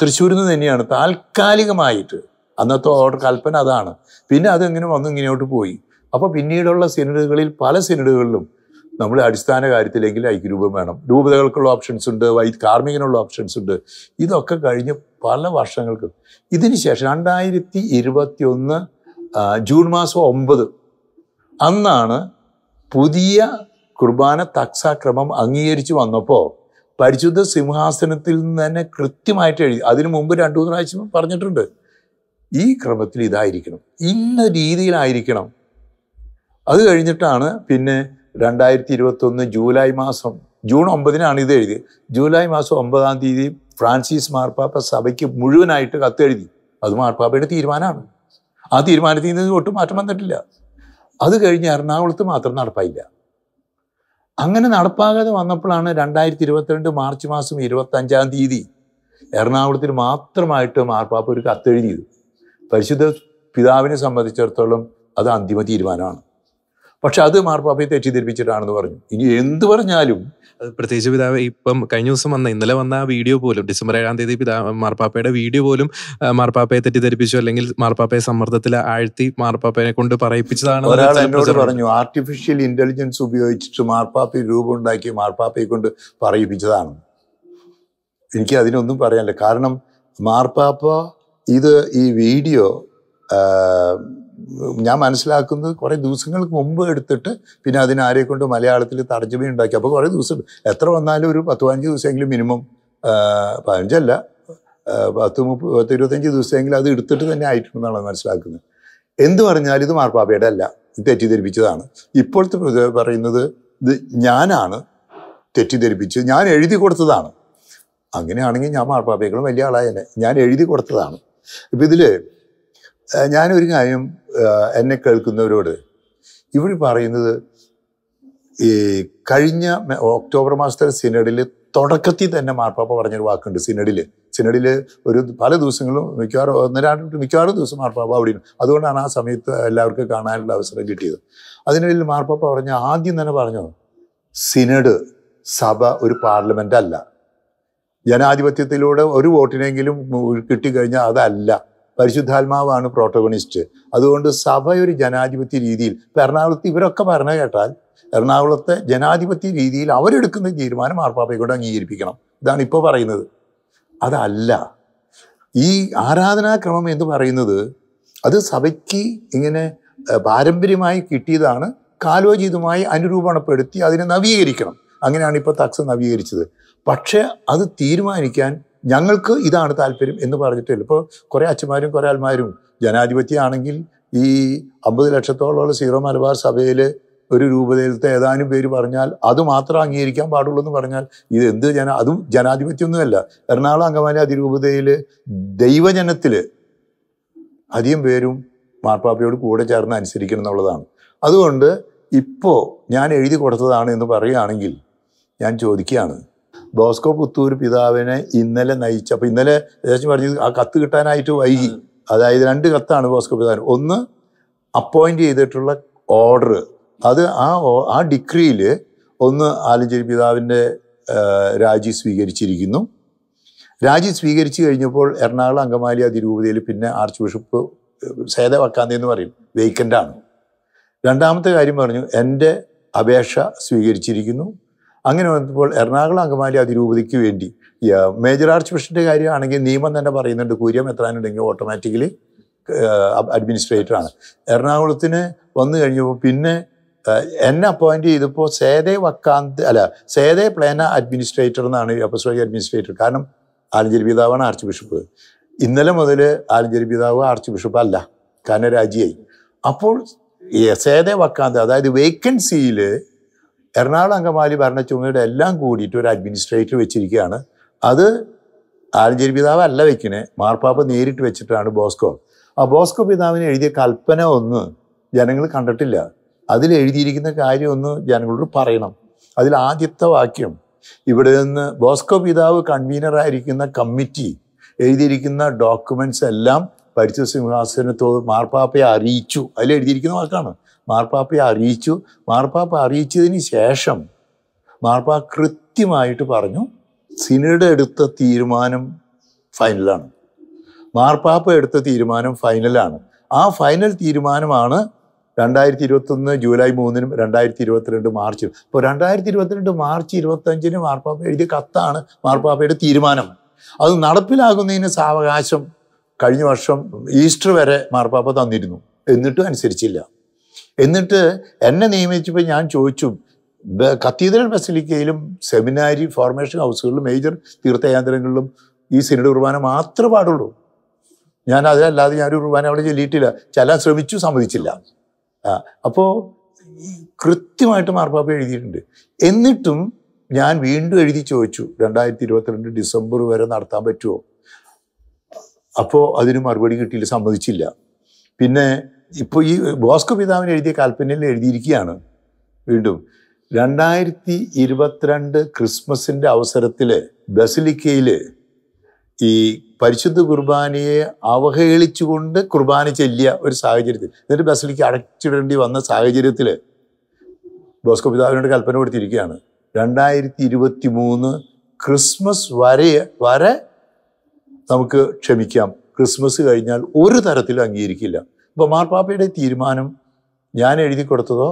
തൃശ്ശൂരിൽ നിന്ന് തന്നെയാണ് താൽക്കാലികമായിട്ട് അന്നത്തെ അവരുടെ കൽപ്പന അതാണ് പിന്നെ അതെങ്ങനെ വന്ന് ഇങ്ങനെയോട്ട് പോയി അപ്പോൾ പിന്നീടുള്ള സിനിഡുകളിൽ പല സിനിഡുകളിലും നമ്മൾ അടിസ്ഥാന കാര്യത്തിലെങ്കിൽ ഐക്യരൂപം വേണം രൂപതകൾക്കുള്ള ഓപ്ഷൻസ് ഉണ്ട് വൈ കാർമികനുള്ള ഓപ്ഷൻസ് ഉണ്ട് ഇതൊക്കെ കഴിഞ്ഞ് പല വർഷങ്ങൾക്ക് ഇതിന് ശേഷം രണ്ടായിരത്തി ഇരുപത്തി ഒന്ന് ജൂൺ മാസം ഒമ്പത് അന്നാണ് പുതിയ കുർബാന തക്സാക്രമം അംഗീകരിച്ചു വന്നപ്പോൾ പരിശുദ്ധ സിംഹാസനത്തിൽ നിന്ന് തന്നെ കൃത്യമായിട്ട് എഴുതി അതിനു മുമ്പ് രണ്ടു മൂന്ന് പ്രാവശ്യം പറഞ്ഞിട്ടുണ്ട് ഈ ക്രമത്തിൽ ഇതായിരിക്കണം ഇന്ന രീതിയിലായിരിക്കണം അത് കഴിഞ്ഞിട്ടാണ് പിന്നെ രണ്ടായിരത്തി ഇരുപത്തൊന്ന് ജൂലൈ മാസം ജൂൺ ഒമ്പതിനാണ് ഇത് എഴുതിയത് ജൂലൈ മാസം ഒമ്പതാം തീയതി ഫ്രാൻസിസ് മാർപ്പാപ്പ സഭയ്ക്ക് മുഴുവനായിട്ട് കത്തെഴുതി അത് മാർപ്പാപ്പയുടെ തീരുമാനമാണ് ആ തീരുമാനത്തിൽ നിന്ന് ഒട്ടും മാറ്റം വന്നിട്ടില്ല അത് കഴിഞ്ഞ് എറണാകുളത്ത് മാത്രം നടപ്പായില്ല അങ്ങനെ നടപ്പാകാതെ വന്നപ്പോഴാണ് രണ്ടായിരത്തി ഇരുപത്തിരണ്ട് മാർച്ച് മാസം ഇരുപത്തഞ്ചാം തീയതി എറണാകുളത്തിൽ മാത്രമായിട്ട് മാർപ്പാപ്പ ഒരു കത്തെഴുതിയത് പരിശുദ്ധ പിതാവിനെ സംബന്ധിച്ചിടത്തോളം അത് അന്തിമ തീരുമാനമാണ് പക്ഷെ അത് മാർപ്പാപ്പയെ തെറ്റിദ്ധരിപ്പിച്ചിട്ടാണെന്ന് പറഞ്ഞു ഇനി എന്ത് പറഞ്ഞാലും പ്രത്യേകിച്ച് പിതാവ് ഇപ്പം കഴിഞ്ഞ ദിവസം വന്ന ഇന്നലെ വന്ന ആ വീഡിയോ പോലും ഡിസംബർ ഏഴാം തീയതി പിതാ മാർപ്പാപ്പയുടെ വീഡിയോ പോലും മാർപ്പാപ്പയെ തെറ്റിദ്ധരിപ്പിച്ചു അല്ലെങ്കിൽ മാർപ്പാപ്പയെ സമ്മർദ്ദത്തിൽ ആഴ്ത്തി മാർപ്പാപ്പയെ കൊണ്ട് പറയിപ്പിച്ചതാണ് പറഞ്ഞു ആർട്ടിഫിഷ്യൽ ഇന്റലിജൻസ് ഉപയോഗിച്ചിട്ട് മാർപ്പാപ്പ രൂപം ഉണ്ടാക്കി മാർപ്പാപ്പയെ കൊണ്ട് പറയിപ്പിച്ചതാണ് എനിക്ക് അതിനൊന്നും പറയാനില്ല കാരണം മാർപ്പാപ്പ ഇത് ഈ വീഡിയോ ഞാൻ മനസ്സിലാക്കുന്നത് കുറേ ദിവസങ്ങൾക്ക് മുമ്പ് എടുത്തിട്ട് പിന്നെ അതിനാരെ കൊണ്ട് മലയാളത്തിൽ തർജ്ജമ ഉണ്ടാക്കി അപ്പോൾ കുറേ ദിവസം എത്ര വന്നാലും ഒരു പത്ത് പതിനഞ്ച് ദിവസമെങ്കിലും മിനിമം പതിനഞ്ചല്ല പത്ത് മുപ്പത് പത്ത് ഇരുപത്തഞ്ച് ദിവസമെങ്കിലും അത് എടുത്തിട്ട് തന്നെ ആയിട്ടുണ്ടെന്നാണ് മനസ്സിലാക്കുന്നത് എന്ത് പറഞ്ഞാലും ഇത് മാർപ്പാപ്പയുടെ അല്ല തെറ്റിദ്ധരിപ്പിച്ചതാണ് ഇപ്പോഴത്തെ പറയുന്നത് ഇത് ഞാനാണ് തെറ്റിദ്ധരിപ്പിച്ചത് ഞാൻ എഴുതി കൊടുത്തതാണ് അങ്ങനെയാണെങ്കിൽ ഞാൻ മാർപ്പാപ്പയേക്കാളും വലിയ ആളായ ഞാൻ എഴുതി കൊടുത്തതാണ് ഇപ്പം ഇതിൽ ഞാനൊരു കാര്യം എന്നെ കേൾക്കുന്നവരോട് ഇവർ പറയുന്നത് ഈ കഴിഞ്ഞ ഒക്ടോബർ മാസത്തെ സിനഡിൽ തുടക്കത്തിൽ തന്നെ മാർപ്പാപ്പ പറഞ്ഞൊരു വാക്കുണ്ട് സിനഡിൽ സിനഡിൽ ഒരു പല ദിവസങ്ങളും മിക്കവാറും ഒന്നരാണ്ട് മിക്കവാറും ദിവസം മാർപ്പാപ്പ അവിടെ അതുകൊണ്ടാണ് ആ സമയത്ത് എല്ലാവർക്കും കാണാനുള്ള അവസരം കിട്ടിയത് അതിനിടയിൽ മാർപ്പാപ്പ പറഞ്ഞ ആദ്യം തന്നെ പറഞ്ഞു സിനഡ് സഭ ഒരു പാർലമെൻ്റ് അല്ല ജനാധിപത്യത്തിലൂടെ ഒരു വോട്ടിനെങ്കിലും കിട്ടിക്കഴിഞ്ഞാൽ അതല്ല പരിശുദ്ധാത്മാവാണ് പ്രോട്ടോഗണിസ്റ്റ് അതുകൊണ്ട് സഭ ഒരു ജനാധിപത്യ രീതിയിൽ ഇപ്പം എറണാകുളത്ത് ഇവരൊക്കെ പറഞ്ഞു കേട്ടാൽ എറണാകുളത്തെ ജനാധിപത്യ രീതിയിൽ അവരെടുക്കുന്ന തീരുമാനം മാർപ്പാപ്പയെ കൊണ്ട് അംഗീകരിപ്പിക്കണം ഇതാണ് ഇപ്പോൾ പറയുന്നത് അതല്ല ഈ ആരാധനാക്രമം എന്ന് പറയുന്നത് അത് സഭയ്ക്ക് ഇങ്ങനെ പാരമ്പര്യമായി കിട്ടിയതാണ് കാലോചിതമായി അനുരൂപണപ്പെടുത്തി അതിനെ നവീകരിക്കണം അങ്ങനെയാണ് ഇപ്പോൾ തക്സ് നവീകരിച്ചത് പക്ഷേ അത് തീരുമാനിക്കാൻ ഞങ്ങൾക്ക് ഇതാണ് താല്പര്യം എന്ന് പറഞ്ഞിട്ടില്ല ഇപ്പോൾ കുറേ അച്ഛന്മാരും കുറേ ആൾമാരും ജനാധിപത്യമാണെങ്കിൽ ഈ അമ്പത് ലക്ഷത്തോളമുള്ള സീറോ മലബാർ സഭയിൽ ഒരു രൂപതയിലത്തെ ഏതാനും പേര് പറഞ്ഞാൽ അത് മാത്രം അംഗീകരിക്കാൻ പാടുള്ളൂ എന്ന് പറഞ്ഞാൽ ഇത് എന്ത് ജന അതും ജനാധിപത്യമൊന്നുമല്ല എറണാകുളം അങ്കമാലി അതിരൂപതയിൽ ദൈവജനത്തിൽ അധികം പേരും മാർപ്പാപ്പയോട് കൂടെ ചേർന്ന് അനുസരിക്കണം എന്നുള്ളതാണ് അതുകൊണ്ട് ഇപ്പോൾ ഞാൻ എഴുതി കൊടുത്തതാണ് എന്ന് പറയുകയാണെങ്കിൽ ഞാൻ ചോദിക്കുകയാണ് ബോസ്കോ പുത്തൂർ പിതാവിനെ ഇന്നലെ നയിച്ചു അപ്പോൾ ഇന്നലെ ഏകദേശം പറഞ്ഞത് ആ കത്ത് കിട്ടാനായിട്ട് വൈകി അതായത് രണ്ട് കത്താണ് ബോസ്കോ പിതാവിന് ഒന്ന് അപ്പോയിന്റ് ചെയ്തിട്ടുള്ള ഓർഡർ അത് ആ ആ ഡിഗ്രിയിൽ ഒന്ന് ആലഞ്ചേരി പിതാവിൻ്റെ രാജി സ്വീകരിച്ചിരിക്കുന്നു രാജി സ്വീകരിച്ചു കഴിഞ്ഞപ്പോൾ എറണാകുളം അങ്കമാലി തിരുവതിയിൽ പിന്നെ ആർച്ച് ബിഷപ്പ് സേത വക്കാന്തി എന്ന് പറയും വേക്കൻ്റാണ് രണ്ടാമത്തെ കാര്യം പറഞ്ഞു എൻ്റെ അപേക്ഷ സ്വീകരിച്ചിരിക്കുന്നു അങ്ങനെ വന്നപ്പോൾ എറണാകുളം അങ്കമാലി അതിരൂപതയ്ക്ക് വേണ്ടി മേജർ ആർച്ച് ബിഷപ്പിൻ്റെ കാര്യമാണെങ്കിൽ നിയമം തന്നെ പറയുന്നുണ്ട് കൂര്യം എത്രാനുണ്ടെങ്കിൽ ഓട്ടോമാറ്റിക്കലി അഡ്മിനിസ്ട്രേറ്ററാണ് എറണാകുളത്തിന് വന്നു കഴിഞ്ഞപ്പോൾ പിന്നെ എന്നെ അപ്പോയിന്റ് ചെയ്തപ്പോൾ സേതേ വക്കാന്ത് അല്ല സേതേ പ്ലേന അഡ്മിനിസ്ട്രേറ്റർ എന്നാണ് അപ്പസ്വൈ അഡ്മിനിസ്ട്രേറ്റർ കാരണം ആലഞ്ചേരി പിതാവാണ് ആർച്ച് ബിഷപ്പ് ഇന്നലെ മുതൽ ആലഞ്ചേരി പിതാവ് ആർച്ച് ബിഷപ്പ് അല്ല കാരണം രാജിയായി അപ്പോൾ സേതേ വക്കാന്ത് അതായത് വേക്കൻസിയിൽ എറണാകുളം അങ്കമാലി ഭരണച്ചുമയുടെ എല്ലാം കൂടിയിട്ട് ഒരു അഡ്മിനിസ്ട്രേറ്റർ വെച്ചിരിക്കുകയാണ് അത് ആലഞ്ചേരി പിതാവ് അല്ല വെക്കണേ മാർപ്പാപ്പ നേരിട്ട് വെച്ചിട്ടാണ് ബോസ്കോ ആ ബോസ്കോ പിതാവിന് എഴുതിയ കൽപ്പന ഒന്ന് ജനങ്ങൾ കണ്ടിട്ടില്ല അതിൽ എഴുതിയിരിക്കുന്ന കാര്യം ഒന്ന് ജനങ്ങളോട് പറയണം അതിൽ ആദ്യത്തെ വാക്യം ഇവിടെ നിന്ന് ബോസ്കോ പിതാവ് കൺവീനറായിരിക്കുന്ന കമ്മിറ്റി എഴുതിയിരിക്കുന്ന ഡോക്യുമെന്റ്സ് എല്ലാം പരിസ്ഥിതി സിംഹാസനത്തോട് മാർപ്പാപ്പയെ അറിയിച്ചു അതിൽ എഴുതിയിരിക്കുന്ന വാക്കാണ് മാർപ്പാപ്പയെ അറിയിച്ചു മാർപ്പാപ്പ അറിയിച്ചതിന് ശേഷം മാർപ്പാപ്പ കൃത്യമായിട്ട് പറഞ്ഞു സിനഡ് എടുത്ത തീരുമാനം ഫൈനലാണ് മാർപ്പാപ്പ എടുത്ത തീരുമാനം ഫൈനലാണ് ആ ഫൈനൽ തീരുമാനമാണ് രണ്ടായിരത്തി ഇരുപത്തൊന്ന് ജൂലൈ മൂന്നിനും രണ്ടായിരത്തി ഇരുപത്തിരണ്ട് മാർച്ചിലും അപ്പോൾ രണ്ടായിരത്തി ഇരുപത്തിരണ്ട് മാർച്ച് ഇരുപത്തഞ്ചിന് മാർപ്പാപ്പ എഴുതിയ കത്താണ് മാർപ്പാപ്പയുടെ തീരുമാനം അത് നടപ്പിലാകുന്നതിന് സാവകാശം കഴിഞ്ഞ വർഷം ഈസ്റ്റർ വരെ മാർപ്പാപ്പ തന്നിരുന്നു എന്നിട്ടും അനുസരിച്ചില്ല എന്നിട്ട് എന്നെ നിയമിച്ചപ്പോൾ ഞാൻ ചോദിച്ചു കത്തീദ്രൽ ബസിലിക്കയിലും സെമിനാരി ഫോർമേഷൻ ഹൗസുകളിലും മേജർ തീർത്ഥയാത്രങ്ങളിലും ഈ സിനഡ് കുർബാന മാത്രമേ പാടുള്ളൂ ഞാൻ അതിലല്ലാതെ ഞാനൊരു കുർബാന അവിടെ ചൊല്ലിയിട്ടില്ല ചെല്ലാൻ ശ്രമിച്ചു സമ്മതിച്ചില്ല അപ്പോൾ കൃത്യമായിട്ട് മാർപ്പാപ്പ എഴുതിയിട്ടുണ്ട് എന്നിട്ടും ഞാൻ വീണ്ടും എഴുതി ചോദിച്ചു രണ്ടായിരത്തി ഇരുപത്തിരണ്ട് ഡിസംബർ വരെ നടത്താൻ പറ്റുമോ അപ്പോൾ അതിന് മറുപടി കിട്ടിയിട്ട് സമ്മതിച്ചില്ല പിന്നെ ഇപ്പോൾ ഈ ബോസ്കോ പിതാവിന് എഴുതിയ കാൽപ്പനിൽ എഴുതിയിരിക്കുകയാണ് വീണ്ടും രണ്ടായിരത്തി ഇരുപത്തിരണ്ട് ക്രിസ്മസിൻ്റെ അവസരത്തിൽ ബസിലിക്കയിൽ ഈ പരിശുദ്ധ കുർബാനയെ അവഹേളിച്ചുകൊണ്ട് കുർബാന ചെല്ലിയ ഒരു സാഹചര്യത്തിൽ എന്നിട്ട് ബസിലിക്ക് അടച്ചിടേണ്ടി വന്ന സാഹചര്യത്തിൽ ബോസ്കോ പിതാവിനോട് കൽപ്പന കൊടുത്തിരിക്കുകയാണ് രണ്ടായിരത്തി ഇരുപത്തി മൂന്ന് ക്രിസ്മസ് വരെ വരെ നമുക്ക് ക്ഷമിക്കാം ക്രിസ്മസ് കഴിഞ്ഞാൽ ഒരു തരത്തിലും അംഗീകരിക്കില്ല ഇപ്പോൾ മാർപ്പാപ്പയുടെ തീരുമാനം ഞാൻ എഴുതി കൊടുത്തതോ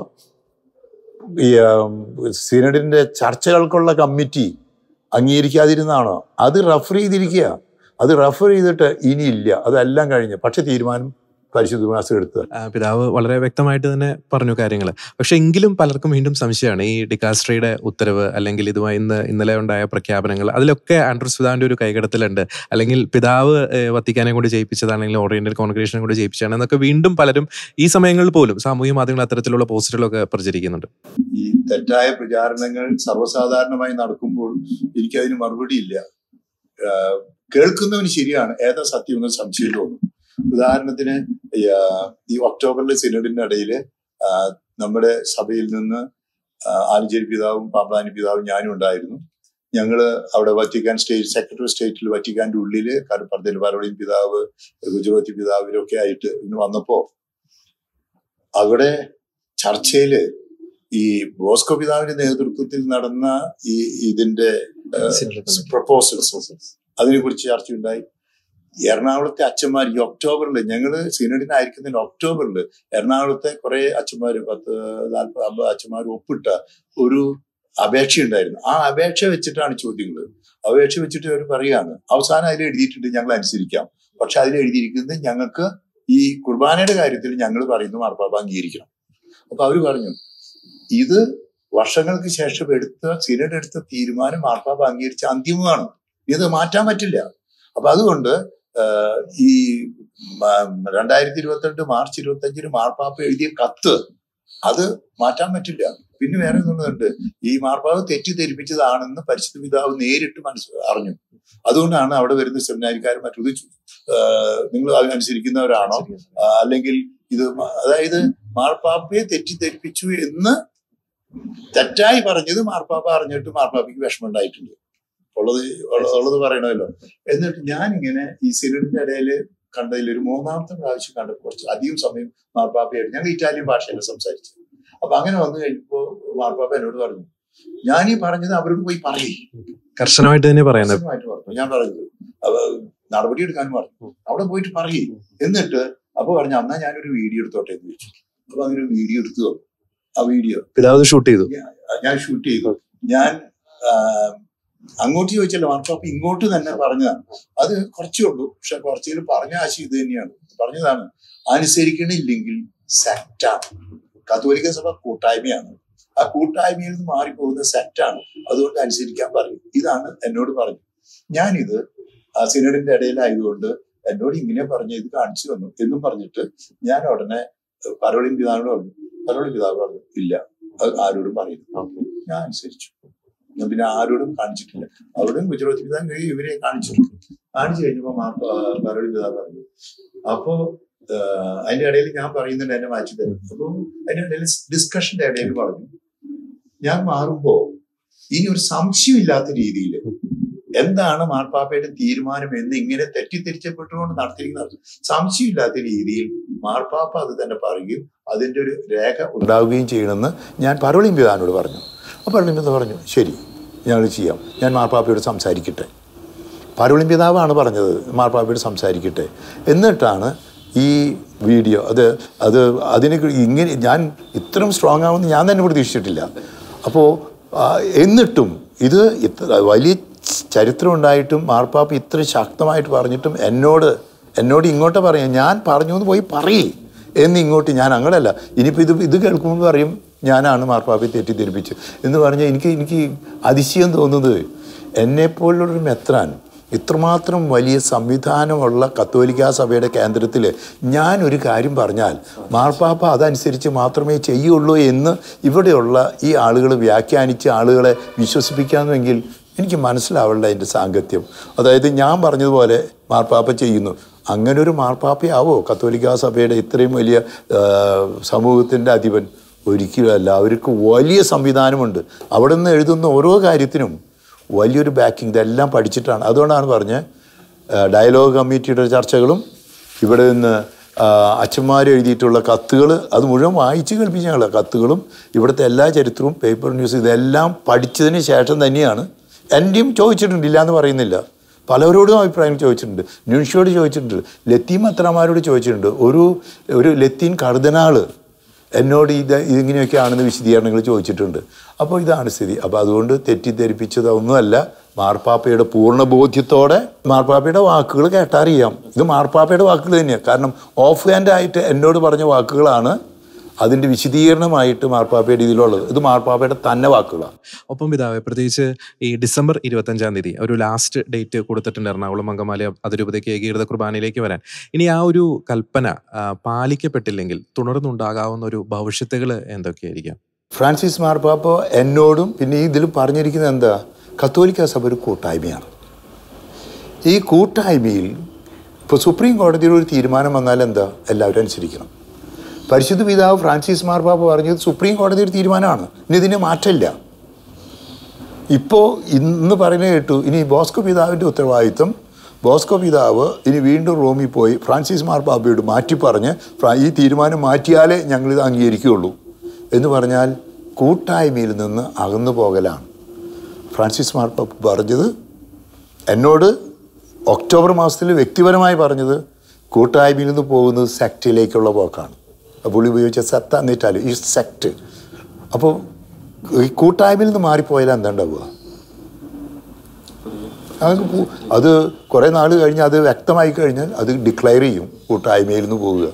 ഈ സീനഡിൻ്റെ ചർച്ചകൾക്കുള്ള കമ്മിറ്റി അംഗീകരിക്കാതിരുന്നാണോ അത് റഫർ ചെയ്തിരിക്കുക അത് റഫർ ചെയ്തിട്ട് ഇനിയില്ല അതെല്ലാം കഴിഞ്ഞ് പക്ഷെ തീരുമാനം പരിശുദ്ധ എടുത്തത് പിതാവ് വളരെ വ്യക്തമായിട്ട് തന്നെ പറഞ്ഞു കാര്യങ്ങൾ പക്ഷെ എങ്കിലും പലർക്കും വീണ്ടും സംശയമാണ് ഈ ഡിക്കാസ്ട്രിയുടെ ഉത്തരവ് അല്ലെങ്കിൽ ഇതുമായി ഇന്ന് ഇന്നലെ ഉണ്ടായ പ്രഖ്യാപനങ്ങൾ അതിലൊക്കെ ആൻഡ്രൂസ് പിതാവിന്റെ ഒരു കൈകടത്തലുണ്ട് അല്ലെങ്കിൽ പിതാവ് വത്തിക്കാനെ കൂടി ജയിപ്പിച്ചതാണെങ്കിലും ഓറിയന്റൽ കോൺഗ്രേഷനെ കൂടി ജയിപ്പിച്ചതാണ് എന്നൊക്കെ വീണ്ടും പലരും ഈ സമയങ്ങളിൽ പോലും സാമൂഹ്യ മാധ്യമങ്ങൾ അത്തരത്തിലുള്ള പോസ്റ്റുകളൊക്കെ പ്രചരിക്കുന്നുണ്ട് ഈ തെറ്റായ പ്രചാരണങ്ങൾ സർവ്വസാധാരണമായി നടക്കുമ്പോൾ എനിക്കതിന് മറുപടിയില്ല കേൾക്കുന്നവന് ശരിയാണ് ഏതാ എന്ന് സംശയം തോന്നും ഉദാഹരണത്തിന് ഈ ഒക്ടോബറിലെ സിനഡിന്റെ ഇടയിൽ നമ്മുടെ സഭയിൽ നിന്ന് ആലിഞ്ചേരി പിതാവും പാമ്പ്ലാനി പിതാവും ഞാനും ഉണ്ടായിരുന്നു ഞങ്ങൾ അവിടെ വത്തിക്കാൻ സ്റ്റേറ്റ് സെക്രട്ടറി സ്റ്റേറ്റിൽ വത്തിക്കാന്റെ ഉള്ളിൽ പർദ്ദൽ പാലോളിൻ പിതാവ് ഗുജറാത്തി പിതാവ് ഇവരൊക്കെ ആയിട്ട് ഇന്ന് വന്നപ്പോ അവിടെ ചർച്ചയില് ഈ ബോസ്കോ പിതാവിന്റെ നേതൃത്വത്തിൽ നടന്ന ഈ ഇതിന്റെ പ്രപ്പോസൽസ് അതിനെ കുറിച്ച് ചർച്ചയുണ്ടായി എറണാകുളത്തെ അച്ഛന്മാർ ഈ ഒക്ടോബറിൽ ഞങ്ങൾ സീനഡിനായിരിക്കുന്നതിന് ഒക്ടോബറിൽ എറണാകുളത്തെ കുറെ അച്ഛന്മാർ പത്ത് നാൽപ്പത് അമ്പത് അച്ഛന്മാർ ഒപ്പിട്ട ഒരു അപേക്ഷയുണ്ടായിരുന്നു ആ അപേക്ഷ വെച്ചിട്ടാണ് ചോദ്യങ്ങൾ അപേക്ഷ വെച്ചിട്ട് അവർ പറയുകയാണ് അവസാനം അതിൽ എഴുതിയിട്ടുണ്ട് ഞങ്ങൾ അനുസരിക്കാം പക്ഷെ അതിൽ എഴുതിയിരിക്കുന്നത് ഞങ്ങൾക്ക് ഈ കുർബാനയുടെ കാര്യത്തിൽ ഞങ്ങൾ പറയുന്നത് മാർപ്പാപ്പ അംഗീകരിക്കണം അപ്പൊ അവർ പറഞ്ഞു ഇത് വർഷങ്ങൾക്ക് ശേഷം എടുത്ത സിനഡ് എടുത്ത തീരുമാനം മാർപ്പാപ്പ അംഗീകരിച്ച അന്തിമമാണ് ഇത് മാറ്റാൻ പറ്റില്ല അപ്പൊ അതുകൊണ്ട് ഈ രണ്ടായിരത്തി ഇരുപത്തിരണ്ട് മാർച്ച് ഇരുപത്തഞ്ചിന് മാർപ്പാപ്പ എഴുതിയ കത്ത് അത് മാറ്റാൻ പറ്റില്ല പിന്നെ വേറെ ഒന്നുണ്ട് ഈ മാർപ്പാവ് തെറ്റിദ്ധരിപ്പിച്ചതാണെന്ന് പരിശുദ്ധ പിതാവ് നേരിട്ട് മനസ്സ് അറിഞ്ഞു അതുകൊണ്ടാണ് അവിടെ വരുന്ന സെമിനാരിക്കാരും മറ്റൊരു നിങ്ങൾ അതിനനുസരിക്കുന്നവരാണോ അല്ലെങ്കിൽ ഇത് അതായത് മാർപ്പാപ്പയെ തെറ്റിദ്ധരിപ്പിച്ചു എന്ന് തെറ്റായി പറഞ്ഞത് മാർപ്പാപ്പ അറിഞ്ഞിട്ട് മാർപ്പാപ്പയ്ക്ക് വിഷമം ഉണ്ടായിട്ടുണ്ട് ഉള്ളത് ഉള്ളത് പറയണമല്ലോ എന്നിട്ട് ഞാനിങ്ങനെ ഈ സിനിഡിന്റെ ഇടയിൽ കണ്ടതിൽ ഒരു മൂന്നാമത്തെ പ്രാവശ്യം കണ്ടപ്പോൾ കുറച്ച് അധികം സമയം മാർപ്പാപ്പയായിരുന്നു ഞങ്ങൾ ഇറ്റാലിയൻ ഭാഷയിൽ സംസാരിച്ചു അപ്പൊ അങ്ങനെ വന്നു കഴിഞ്ഞപ്പോ മാർപ്പാപ്പ എന്നോട് പറഞ്ഞു ഞാൻ ഈ പറഞ്ഞത് അവരോട് പോയി പറയും കർശനമായിട്ട് തന്നെ പറയുന്നത് പറഞ്ഞു ഞാൻ പറഞ്ഞു നടപടി എടുക്കാൻ പറഞ്ഞു അവിടെ പോയിട്ട് പറയും എന്നിട്ട് അപ്പൊ പറഞ്ഞു അന്നാ ഞാനൊരു വീഡിയോ എടുത്തോട്ടെ എന്ന് ചോദിച്ചു അപ്പൊ അങ്ങനെ ഒരു വീഡിയോ എടുത്തു ആ വീഡിയോ പിതാവ് ഷൂട്ട് ചെയ്തു ഞാൻ ഷൂട്ട് ചെയ്തു ഞാൻ അങ്ങോട്ട് ചോദിച്ചല്ലോ വർക്ക്ഷോപ്പ് ഇങ്ങോട്ട് തന്നെ പറഞ്ഞതാണ് അത് കുറച്ചേ ഉള്ളൂ പക്ഷെ കുറച്ചേ പറഞ്ഞ ആശയം ഇത് തന്നെയാണ് പറഞ്ഞതാണ് അനുസരിക്കണില്ലെങ്കിൽ സെറ്റാണ് കത്തോലിക്ക സഭ കൂട്ടായ്മയാണ് ആ കൂട്ടായ്മയിൽ നിന്ന് മാറിപ്പോകുന്ന സെറ്റാണ് അതുകൊണ്ട് അനുസരിക്കാൻ പറയും ഇതാണ് എന്നോട് പറഞ്ഞു ഞാനിത് സിനഡിന്റെ ഇടയിലായതുകൊണ്ട് എന്നോട് ഇങ്ങനെ പറഞ്ഞ് ഇത് കാണിച്ചു തന്നു എന്നും പറഞ്ഞിട്ട് ഞാൻ ഉടനെ പരോളിൻ പിതാവിനോട് പറഞ്ഞു പരോളിൻ പിതാവ് പറഞ്ഞു ഇല്ല അത് ആരോടും പറയുന്നു ഞാൻ അനുസരിച്ചു ഞാൻ പിന്നെ ആരോടും കാണിച്ചിട്ടില്ല അവരോടും ഗുജറാത്തി കഴിയും ഇവരെ കാണിച്ചിട്ടുണ്ട് കാണിച്ചു കഴിഞ്ഞപ്പോൾ മാപ്പ മറുപടി പിതാവ് പറഞ്ഞു അപ്പോ അതിന്റെ ഇടയിൽ ഞാൻ പറയുന്നുണ്ട് എന്നെ മാറ്റി തരും അപ്പോൾ അതിന്റെ ഇടയിൽ ഡിസ്കഷന്റെ ഇടയിൽ പറഞ്ഞു ഞാൻ മാറുമ്പോ ഇനി ഒരു ഇല്ലാത്ത രീതിയിൽ എന്താണ് മാർപ്പാപ്പയുടെ തീരുമാനം എന്ന് ഇങ്ങനെ തെറ്റിദ്ധരിച്ചപ്പെട്ടുകൊണ്ട് നടത്തിയിരിക്കുന്ന സംശയമില്ലാത്ത രീതിയിൽ മാർപ്പാപ്പ അത് തന്നെ പറയുകയും അതിൻ്റെ ഒരു രേഖ ഉണ്ടാവുകയും ചെയ്യണമെന്ന് ഞാൻ പരോളിയും പറഞ്ഞു അപ്പോൾ പരോളിയും പറഞ്ഞു ശരി ഞങ്ങൾ ചെയ്യാം ഞാൻ മാർപ്പാപ്പയോട് സംസാരിക്കട്ടെ പാരോളിൻ പിതാവാണ് പറഞ്ഞത് മാർപ്പാപ്പയോട് സംസാരിക്കട്ടെ എന്നിട്ടാണ് ഈ വീഡിയോ അത് അത് അതിനെ ഇങ്ങനെ ഞാൻ ഇത്രയും സ്ട്രോങ് ആവുമെന്ന് ഞാൻ തന്നെ പ്രതീക്ഷിച്ചിട്ടില്ല അപ്പോൾ എന്നിട്ടും ഇത് ഇത്ര വലിയ ചരിത്രം ഉണ്ടായിട്ടും മാർപ്പാപ്പ ഇത്ര ശക്തമായിട്ട് പറഞ്ഞിട്ടും എന്നോട് എന്നോട് ഇങ്ങോട്ട് പറയാം ഞാൻ പറഞ്ഞു എന്ന് പോയി പറയേ എന്നിങ്ങോട്ട് ഞാൻ അങ്ങനെയല്ല ഇനിയിപ്പോൾ ഇത് ഇത് കേൾക്കുമ്പോൾ പറയും ഞാനാണ് മാർപ്പാപ്പയെ തെറ്റിദ്ധരിപ്പിച്ചു എന്ന് പറഞ്ഞാൽ എനിക്ക് എനിക്ക് അതിശയം തോന്നുന്നത് എന്നെപ്പോലുള്ളൊരു മെത്രാൻ ഇത്രമാത്രം വലിയ സംവിധാനമുള്ള കത്തോലിക്കാ സഭയുടെ കേന്ദ്രത്തിൽ ഞാനൊരു കാര്യം പറഞ്ഞാൽ മാർപ്പാപ്പ അതനുസരിച്ച് മാത്രമേ ചെയ്യുള്ളൂ എന്ന് ഇവിടെയുള്ള ഈ ആളുകൾ വ്യാഖ്യാനിച്ച് ആളുകളെ വിശ്വസിപ്പിക്കാമെങ്കിൽ എനിക്ക് മനസ്സിലാവണ്ട എൻ്റെ സാങ്കത്യം അതായത് ഞാൻ പറഞ്ഞതുപോലെ മാർപ്പാപ്പ ചെയ്യുന്നു അങ്ങനൊരു മാർപ്പാപ്പയാവോ കത്തോലിക്കാ സഭയുടെ ഇത്രയും വലിയ സമൂഹത്തിൻ്റെ അധിപൻ ഒരിക്കലുമല്ല അവർക്ക് വലിയ സംവിധാനമുണ്ട് അവിടെ നിന്ന് എഴുതുന്ന ഓരോ കാര്യത്തിനും വലിയൊരു ബാക്കിംഗ് ഇതെല്ലാം പഠിച്ചിട്ടാണ് അതുകൊണ്ടാണ് പറഞ്ഞ് ഡയലോഗ് കമ്മിറ്റിയുടെ ചർച്ചകളും ഇവിടെ നിന്ന് അച്ഛന്മാർ എഴുതിയിട്ടുള്ള കത്തുകൾ അത് മുഴുവൻ വായിച്ച് കേൾപ്പിച്ച ഞങ്ങൾ കത്തുകളും ഇവിടുത്തെ എല്ലാ ചരിത്രവും പേപ്പർ ന്യൂസ് ഇതെല്ലാം പഠിച്ചതിന് ശേഷം തന്നെയാണ് എൻ്റെയും ചോദിച്ചിട്ടുണ്ട് ഇല്ല എന്ന് പറയുന്നില്ല പലവരോടും അഭിപ്രായം ചോദിച്ചിട്ടുണ്ട് ന്യൂൻഷിയോട് ചോദിച്ചിട്ടുണ്ട് ലത്തീം അത്രമാരോട് ചോദിച്ചിട്ടുണ്ട് ഒരു ഒരു ലത്തീൻ കർദനാൾ എന്നോട് ഇത് ഇതിങ്ങനെയൊക്കെയാണെന്ന് വിശദീകരണങ്ങൾ ചോദിച്ചിട്ടുണ്ട് അപ്പോൾ ഇതാണ് സ്ഥിതി അപ്പോൾ അതുകൊണ്ട് തെറ്റിദ്ധരിപ്പിച്ചതൊന്നുമല്ല മാർപ്പാപ്പയുടെ പൂർണ്ണ ബോധ്യത്തോടെ മാർപ്പാപ്പയുടെ വാക്കുകൾ കേട്ടറിയാം ഇത് മാർപ്പാപ്പയുടെ വാക്കുകൾ തന്നെയാണ് കാരണം ഓഫ് ഹാൻഡ് ആയിട്ട് എന്നോട് പറഞ്ഞ വാക്കുകളാണ് അതിൻ്റെ വിശദീകരണമായിട്ട് മാർപ്പാപ്പയുടെ രീതിയിലുള്ളത് ഇത് മാർപ്പാപ്പയുടെ തന്നെ വാക്കുകളാണ് ഒപ്പം പിതാവ് പ്രത്യേകിച്ച് ഈ ഡിസംബർ ഇരുപത്തഞ്ചാം തീയതി ഒരു ലാസ്റ്റ് ഡേറ്റ് കൊടുത്തിട്ടുണ്ട് എറണാകുളം അങ്കമാലി അതിരൂപതയ്ക്ക് ഏകീകൃത കുർബാനയിലേക്ക് വരാൻ ഇനി ആ ഒരു കൽപ്പന പാലിക്കപ്പെട്ടില്ലെങ്കിൽ തുടർന്നുണ്ടാകാവുന്ന ഒരു ഭവിഷ്യത്തുകൾ എന്തൊക്കെയായിരിക്കാം ഫ്രാൻസിസ് മാർപ്പാപ്പ എന്നോടും പിന്നെ ഇതിൽ പറഞ്ഞിരിക്കുന്നത് എന്താ കത്തോലിക്ക സഭ ഒരു കൂട്ടായ്മയാണ് ഈ കൂട്ടായ്മയിൽ ഇപ്പോൾ സുപ്രീം കോടതിയുടെ ഒരു തീരുമാനം വന്നാൽ എന്താ എല്ലാവരും അനുസരിക്കണം പരിശുദ്ധ പിതാവ് ഫ്രാൻസിസ് മാർപ്പാപ്പ പറഞ്ഞത് സുപ്രീം കോടതി ഒരു തീരുമാനമാണ് ഇനി ഇതിന് മാറ്റമില്ല ഇപ്പോൾ ഇന്ന് പറഞ്ഞു കേട്ടു ഇനി ബോസ്കോ പിതാവിൻ്റെ ഉത്തരവാദിത്വം ബോസ്കോ പിതാവ് ഇനി വീണ്ടും റോമിൽ പോയി ഫ്രാൻസിസ് മാർപാപ്പയോട് മാറ്റി പറഞ്ഞ് ഈ തീരുമാനം മാറ്റിയാലേ ഞങ്ങളിത് അംഗീകരിക്കുകയുള്ളൂ എന്ന് പറഞ്ഞാൽ കൂട്ടായ്മയിൽ നിന്ന് അകന്നു പോകലാണ് ഫ്രാൻസിസ് മാർപ്പാപ്പ പറഞ്ഞത് എന്നോട് ഒക്ടോബർ മാസത്തിൽ വ്യക്തിപരമായി പറഞ്ഞത് കൂട്ടായ്മയിൽ നിന്ന് പോകുന്നത് സെക്റ്റിലേക്കുള്ള പോക്കാണ് പുള്ളി ഉപയോഗിച്ച സത്ത എന്ന് ഈ സെക്ട് അപ്പോൾ ഈ കൂട്ടായ്മയിൽ നിന്ന് മാറിപ്പോയാലും എന്താ ഉണ്ടാവുക അത് കുറേ നാൾ കഴിഞ്ഞ് അത് വ്യക്തമായി കഴിഞ്ഞാൽ അത് ഡിക്ലെയർ ചെയ്യും കൂട്ടായ്മയിൽ നിന്ന് പോവുക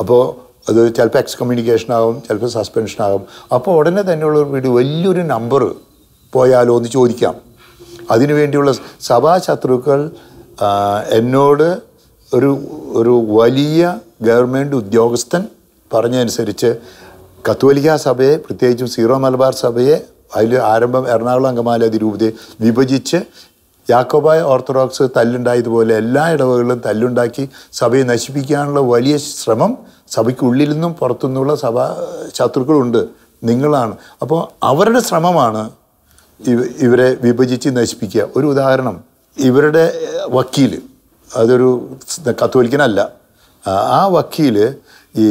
അപ്പോൾ അത് ചിലപ്പോൾ എക്സ് കമ്മ്യൂണിക്കേഷൻ ആകും ചിലപ്പോൾ സസ്പെൻഷൻ ആകും അപ്പോൾ ഉടനെ തന്നെയുള്ള വീട് വലിയൊരു നമ്പർ പോയാലോ എന്ന് ചോദിക്കാം അതിനു വേണ്ടിയുള്ള സഭാശത്രുക്കൾ എന്നോട് ഒരു ഒരു വലിയ ഗവൺമെൻറ് ഉദ്യോഗസ്ഥൻ പറഞ്ഞതനുസരിച്ച് കത്തോലിക്ക സഭയെ പ്രത്യേകിച്ചും സീറോ മലബാർ സഭയെ അതിൽ ആരംഭം എറണാകുളം അങ്കമാലി അതിരൂപതയെ വിഭജിച്ച് യാക്കോബായ ഓർത്തഡോക്സ് തല്ലുണ്ടായതുപോലെ എല്ലാ ഇടവകളിലും തല്ലുണ്ടാക്കി സഭയെ നശിപ്പിക്കാനുള്ള വലിയ ശ്രമം സഭയ്ക്കുള്ളിൽ നിന്നും പുറത്തുനിന്നുള്ള സഭ ശത്രുക്കളുണ്ട് നിങ്ങളാണ് അപ്പോൾ അവരുടെ ശ്രമമാണ് ഇവരെ വിഭജിച്ച് നശിപ്പിക്കുക ഒരു ഉദാഹരണം ഇവരുടെ വക്കീൽ അതൊരു കത്തോലിക്കനല്ല ആ വക്കീൽ ഈ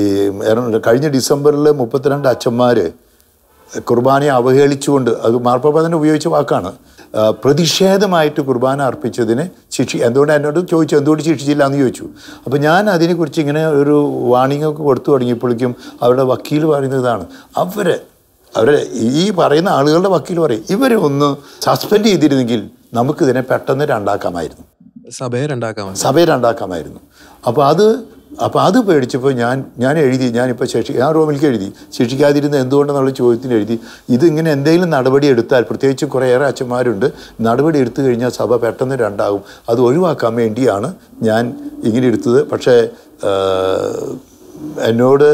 കഴിഞ്ഞ ഡിസംബറിൽ മുപ്പത്തിരണ്ട് അച്ഛന്മാർ കുർബാനയെ അവഹേളിച്ചുകൊണ്ട് അത് മാർപ്പാപ്പ ഉപയോഗിച്ച വാക്കാണ് പ്രതിഷേധമായിട്ട് കുർബാന അർപ്പിച്ചതിന് ശിക്ഷി എന്തുകൊണ്ട് എന്നോട് ചോദിച്ചു എന്തുകൊണ്ട് ശിക്ഷിച്ചില്ല എന്ന് ചോദിച്ചു അപ്പോൾ ഞാൻ അതിനെക്കുറിച്ച് ഇങ്ങനെ ഒരു വാണിംഗൊക്കെ കൊടുത്തു തുടങ്ങിയപ്പോഴേക്കും അവരുടെ വക്കീൽ പറയുന്നതാണ് അവരെ അവരെ ഈ പറയുന്ന ആളുകളുടെ വക്കീൽ പറയും ഇവരെ ഒന്ന് സസ്പെൻഡ് ചെയ്തിരുന്നെങ്കിൽ നമുക്കിതിനെ പെട്ടെന്ന് രണ്ടാക്കാമായിരുന്നു സഭയെ രണ്ടാക്കാമായിരുന്നു സഭയെ രണ്ടാക്കാമായിരുന്നു അപ്പോൾ അത് അപ്പോൾ അത് പേടിച്ചപ്പോൾ ഞാൻ ഞാൻ എഴുതി ഞാനിപ്പോൾ ശിക്ഷി ഞാൻ റോമിലേക്ക് എഴുതി ശിക്ഷിക്കാതിരുന്ന എന്തുകൊണ്ടെന്നുള്ള ചോദ്യത്തിന് എഴുതി ഇതിങ്ങനെ എന്തെങ്കിലും നടപടി എടുത്താൽ പ്രത്യേകിച്ച് കുറേയേറെ അച്ഛന്മാരുണ്ട് നടപടി എടുത്തു കഴിഞ്ഞാൽ സഭ പെട്ടെന്ന് രണ്ടാകും അത് ഒഴിവാക്കാൻ വേണ്ടിയാണ് ഞാൻ ഇങ്ങനെ എടുത്തത് പക്ഷേ എന്നോട്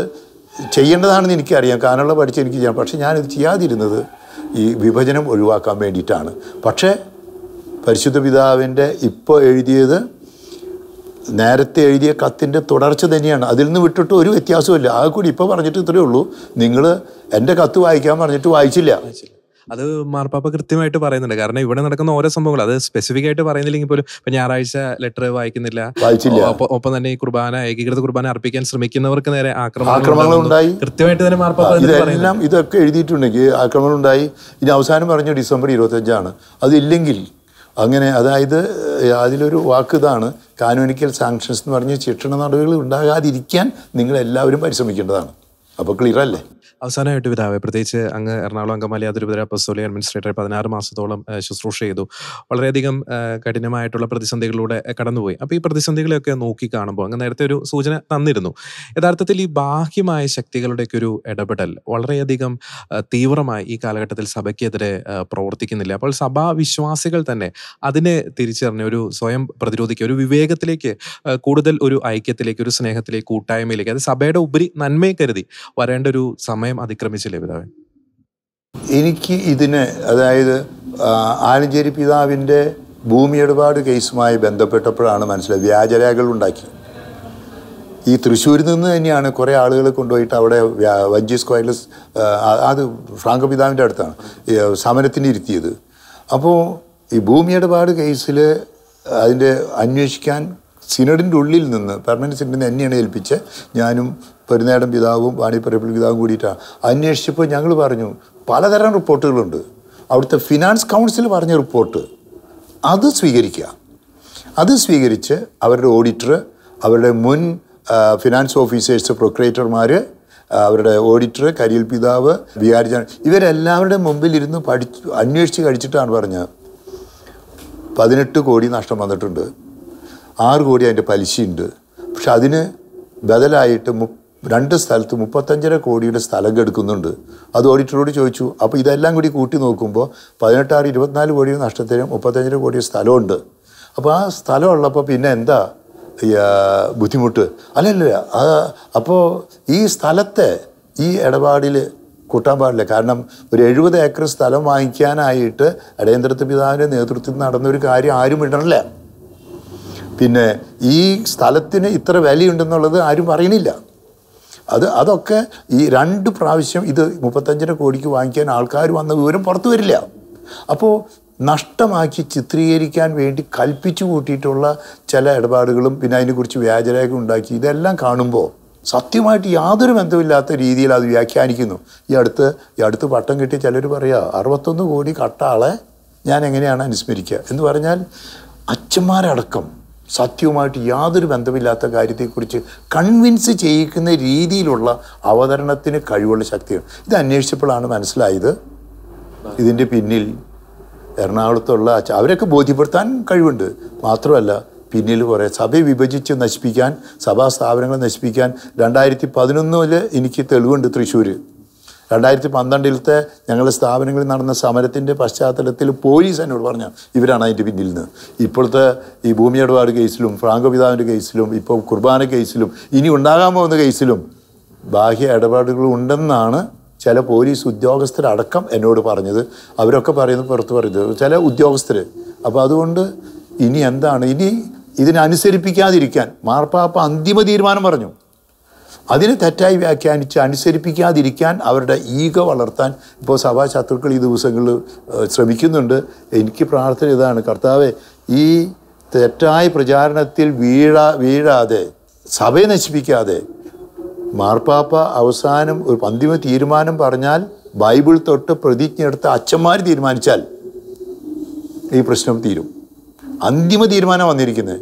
ചെയ്യേണ്ടതാണെന്ന് എനിക്കറിയാം കാനുള്ള പഠിച്ച് എനിക്ക് ചെയ്യാം പക്ഷേ ഞാനിത് ചെയ്യാതിരുന്നത് ഈ വിഭജനം ഒഴിവാക്കാൻ വേണ്ടിയിട്ടാണ് പക്ഷേ പരിശുദ്ധ പിതാവിൻ്റെ ഇപ്പോൾ എഴുതിയത് നേരത്തെ എഴുതിയ കത്തിൻ്റെ തുടർച്ച തന്നെയാണ് അതിൽ നിന്ന് വിട്ടിട്ട് ഒരു വ്യത്യാസമില്ല ആ കൂടി ഇപ്പോൾ പറഞ്ഞിട്ട് ഇത്രയേ ഉള്ളൂ നിങ്ങൾ എൻ്റെ കത്ത് വായിക്കാൻ പറഞ്ഞിട്ട് വായിച്ചില്ല അത് മാർപ്പാപ്പ കൃത്യമായിട്ട് പറയുന്നുണ്ട് കാരണം ഇവിടെ നടക്കുന്ന ഓരോ സംഭവങ്ങൾ അത് സ്പെസിഫിക് ആയിട്ട് പറയുന്നില്ലെങ്കിൽ പോലും ഇപ്പൊ ഞായറാഴ്ച ലെറ്റർ വായിക്കുന്നില്ല ഒപ്പം തന്നെ ഈ കുർബാന ഏകീകൃത കുർബാന അർപ്പിക്കാൻ ശ്രമിക്കുന്നവർക്ക് നേരെ ആക്രമണങ്ങൾ ഉണ്ടായി കൃത്യമായിട്ട് തന്നെ മാർപ്പാപ്പ ഇതൊക്കെ എഴുതിയിട്ടുണ്ടെങ്കിൽ ആക്രമണം ഉണ്ടായി ഇനി അവസാനം പറഞ്ഞു ഡിസംബർ ഇരുപത്തി അഞ്ചാണ് അതില്ലെങ്കിൽ അങ്ങനെ അതായത് അതിലൊരു വാക്ക് ഇതാണ് കാനോനിക്കൽ സാങ്ഷൻസ് എന്ന് പറഞ്ഞ് ശിക്ഷണ നടപടികൾ ഉണ്ടാകാതിരിക്കാൻ നിങ്ങളെല്ലാവരും പരിശ്രമിക്കേണ്ടതാണ് അപ്പോൾ ക്ലിയർ അല്ലേ അവസാനമായിട്ട് പിതാവ് പ്രത്യേകിച്ച് അങ്ങ് എറണാകുളം അങ്കമാലി അതിരുപുര അപ്പസ്തോലി അഡ്മിനിസ്ട്രേറ്റർ പതിനാറ് മാസത്തോളം ശുശ്രൂഷ ചെയ്തു വളരെയധികം കഠിനമായിട്ടുള്ള പ്രതിസന്ധികളിലൂടെ കടന്നുപോയി അപ്പോൾ ഈ പ്രതിസന്ധികളെയൊക്കെ നോക്കി കാണുമ്പോൾ അങ്ങ് നേരത്തെ ഒരു സൂചന തന്നിരുന്നു യഥാർത്ഥത്തിൽ ഈ ബാഹ്യമായ ശക്തികളുടെയൊക്കെ ഒരു ഇടപെടൽ വളരെയധികം തീവ്രമായി ഈ കാലഘട്ടത്തിൽ സഭയ്ക്കെതിരെ പ്രവർത്തിക്കുന്നില്ല അപ്പോൾ സഭാ വിശ്വാസികൾ തന്നെ അതിനെ തിരിച്ചറിഞ്ഞ ഒരു സ്വയം പ്രതിരോധിക്കുക ഒരു വിവേകത്തിലേക്ക് കൂടുതൽ ഒരു ഐക്യത്തിലേക്ക് ഒരു സ്നേഹത്തിലേക്ക് കൂട്ടായ്മയിലേക്ക് അത് സഭയുടെ ഉപരി നന്മയെ കരുതി വരേണ്ട ഒരു സമയം സമയം അതിക്രമിച്ചില്ലേ പിതാവ് എനിക്ക് ഇതിന് അതായത് ആലഞ്ചേരി പിതാവിൻ്റെ ഭൂമി ഇടപാട് കേസുമായി ബന്ധപ്പെട്ടപ്പോഴാണ് മനസ്സിലായത് വ്യാജരേഖകൾ ഉണ്ടാക്കി ഈ തൃശ്ശൂരിൽ നിന്ന് തന്നെയാണ് കുറേ ആളുകൾ കൊണ്ടുപോയിട്ട് അവിടെ വഞ്ചി സ്ക്വയറിൽ അത് ഫ്രാങ്കോ പിതാവിൻ്റെ അടുത്താണ് സമരത്തിന് ഇരുത്തിയത് അപ്പോൾ ഈ ഭൂമി ഇടപാട് കേസിൽ അതിൻ്റെ അന്വേഷിക്കാൻ സിനഡിൻ്റെ ഉള്ളിൽ നിന്ന് പെർമനൻറ്റ് സിനഡിൽ എന്നെയാണ് ഏൽപ്പിച്ച് ഞാനും പെരുന്നേടം പിതാവും വാണിപ്പറയപ്പിൾ പിതാവും കൂടിയിട്ടാണ് അന്വേഷിച്ചപ്പോൾ ഞങ്ങൾ പറഞ്ഞു പലതരം റിപ്പോർട്ടുകളുണ്ട് അവിടുത്തെ ഫിനാൻസ് കൗൺസിൽ പറഞ്ഞ റിപ്പോർട്ട് അത് സ്വീകരിക്കുക അത് സ്വീകരിച്ച് അവരുടെ ഓഡിറ്റർ അവരുടെ മുൻ ഫിനാൻസ് ഓഫീസേഴ്സ് പ്രൊക്രേറ്റർമാർ അവരുടെ ഓഡിറ്റർ കരിയിൽ പിതാവ് ജാൻ ഇവരെല്ലാവരുടെ മുമ്പിൽ ഇരുന്ന് പഠിച്ചു അന്വേഷിച്ച് കഴിച്ചിട്ടാണ് പറഞ്ഞത് പതിനെട്ട് കോടി നഷ്ടം വന്നിട്ടുണ്ട് ആറ് കോടി അതിൻ്റെ പലിശയുണ്ട് പക്ഷെ അതിന് ബദലായിട്ട് മു രണ്ട് സ്ഥലത്ത് മുപ്പത്തഞ്ചര കോടിയുടെ സ്ഥലം കെടുക്കുന്നുണ്ട് അത് ഓഡിറ്ററോട് ചോദിച്ചു അപ്പോൾ ഇതെല്ലാം കൂടി കൂട്ടി നോക്കുമ്പോൾ പതിനെട്ടാറ് ഇരുപത്തിനാല് കോടി നഷ്ടത്തിന് മുപ്പത്തഞ്ചര കോടി സ്ഥലമുണ്ട് അപ്പോൾ ആ സ്ഥലം ഉള്ളപ്പോൾ പിന്നെ എന്താ ബുദ്ധിമുട്ട് അല്ലല്ല അപ്പോൾ ഈ സ്ഥലത്തെ ഈ ഇടപാടിൽ കൂട്ടാൻ പാടില്ല കാരണം ഒരു എഴുപത് ഏക്കർ സ്ഥലം വാങ്ങിക്കാനായിട്ട് ഇടയന്ത്രത്തെ പിതാവിൻ്റെ നേതൃത്വത്തിൽ നടന്നൊരു കാര്യം ആരും ഇടണില്ല പിന്നെ ഈ സ്ഥലത്തിന് ഇത്ര വിലയുണ്ടെന്നുള്ളത് ആരും പറയണില്ല അത് അതൊക്കെ ഈ രണ്ട് പ്രാവശ്യം ഇത് മുപ്പത്തഞ്ചര കോടിക്ക് വാങ്ങിക്കാൻ ആൾക്കാർ വന്ന വിവരം പുറത്തു വരില്ല അപ്പോൾ നഷ്ടമാക്കി ചിത്രീകരിക്കാൻ വേണ്ടി കൽപ്പിച്ചു കൂട്ടിയിട്ടുള്ള ചില ഇടപാടുകളും പിന്നെ അതിനെക്കുറിച്ച് വ്യാജരേഖ ഉണ്ടാക്കി ഇതെല്ലാം കാണുമ്പോൾ സത്യമായിട്ട് യാതൊരു ബന്ധമില്ലാത്ത രീതിയിൽ അത് വ്യാഖ്യാനിക്കുന്നു ഈ അടുത്ത് ഈ അടുത്ത് പട്ടം കിട്ടിയ ചിലർ പറയുക അറുപത്തൊന്ന് കോടി കട്ടാളെ ഞാൻ എങ്ങനെയാണ് അനുസ്മരിക്കുക എന്ന് പറഞ്ഞാൽ അച്ഛന്മാരടക്കം സത്യവുമായിട്ട് യാതൊരു ബന്ധമില്ലാത്ത കാര്യത്തെക്കുറിച്ച് കൺവിൻസ് ചെയ്യിക്കുന്ന രീതിയിലുള്ള അവതരണത്തിന് കഴിവുള്ള ശക്തിയാണ് ഇത് അന്വേഷിച്ചപ്പോഴാണ് മനസ്സിലായത് ഇതിൻ്റെ പിന്നിൽ എറണാകുളത്തുള്ള അവരൊക്കെ ബോധ്യപ്പെടുത്താൻ കഴിവുണ്ട് മാത്രമല്ല പിന്നിൽ കുറേ സഭയെ വിഭജിച്ച് നശിപ്പിക്കാൻ സഭാ സ്ഥാപനങ്ങൾ നശിപ്പിക്കാൻ രണ്ടായിരത്തി പതിനൊന്നിൽ എനിക്ക് തെളിവുണ്ട് തൃശ്ശൂർ രണ്ടായിരത്തി പന്ത്രണ്ടിലത്തെ ഞങ്ങളുടെ സ്ഥാപനങ്ങളിൽ നടന്ന സമരത്തിൻ്റെ പശ്ചാത്തലത്തിൽ പോലീസ് എന്നോട് പറഞ്ഞു ഇവരാണ് അതിൻ്റെ പിന്നിൽ നിന്ന് ഇപ്പോഴത്തെ ഈ ഭൂമി ഇടപാട് കേസിലും ഫ്രാങ്കോ പിതാവിൻ്റെ കേസിലും ഇപ്പോൾ കുർബാന കേസിലും ഇനി ഉണ്ടാകാൻ പോകുന്ന കേസിലും ബാഹ്യ ഇടപാടുകൾ ഉണ്ടെന്നാണ് ചില പോലീസ് ഉദ്യോഗസ്ഥരടക്കം എന്നോട് പറഞ്ഞത് അവരൊക്കെ പറയുന്നത് പുറത്ത് പറയുന്നത് ചില ഉദ്യോഗസ്ഥർ അപ്പോൾ അതുകൊണ്ട് ഇനി എന്താണ് ഇനി ഇതിനനുസരിപ്പിക്കാതിരിക്കാൻ മാർപ്പാപ്പ അന്തിമ തീരുമാനം പറഞ്ഞു അതിനെ തെറ്റായി വ്യാഖ്യാനിച്ച് അനുസരിപ്പിക്കാതിരിക്കാൻ അവരുടെ ഈഗ വളർത്താൻ ഇപ്പോൾ ശത്രുക്കൾ ഈ ദിവസങ്ങളിൽ ശ്രമിക്കുന്നുണ്ട് എനിക്ക് പ്രാർത്ഥന ഇതാണ് കർത്താവെ ഈ തെറ്റായ പ്രചാരണത്തിൽ വീഴാ വീഴാതെ സഭയെ നശിപ്പിക്കാതെ മാർപ്പാപ്പ അവസാനം ഒരു അന്തിമ തീരുമാനം പറഞ്ഞാൽ ബൈബിൾ തൊട്ട് പ്രതിജ്ഞ എടുത്ത അച്ഛന്മാർ തീരുമാനിച്ചാൽ ഈ പ്രശ്നം തീരും അന്തിമ തീരുമാനം വന്നിരിക്കുന്നത്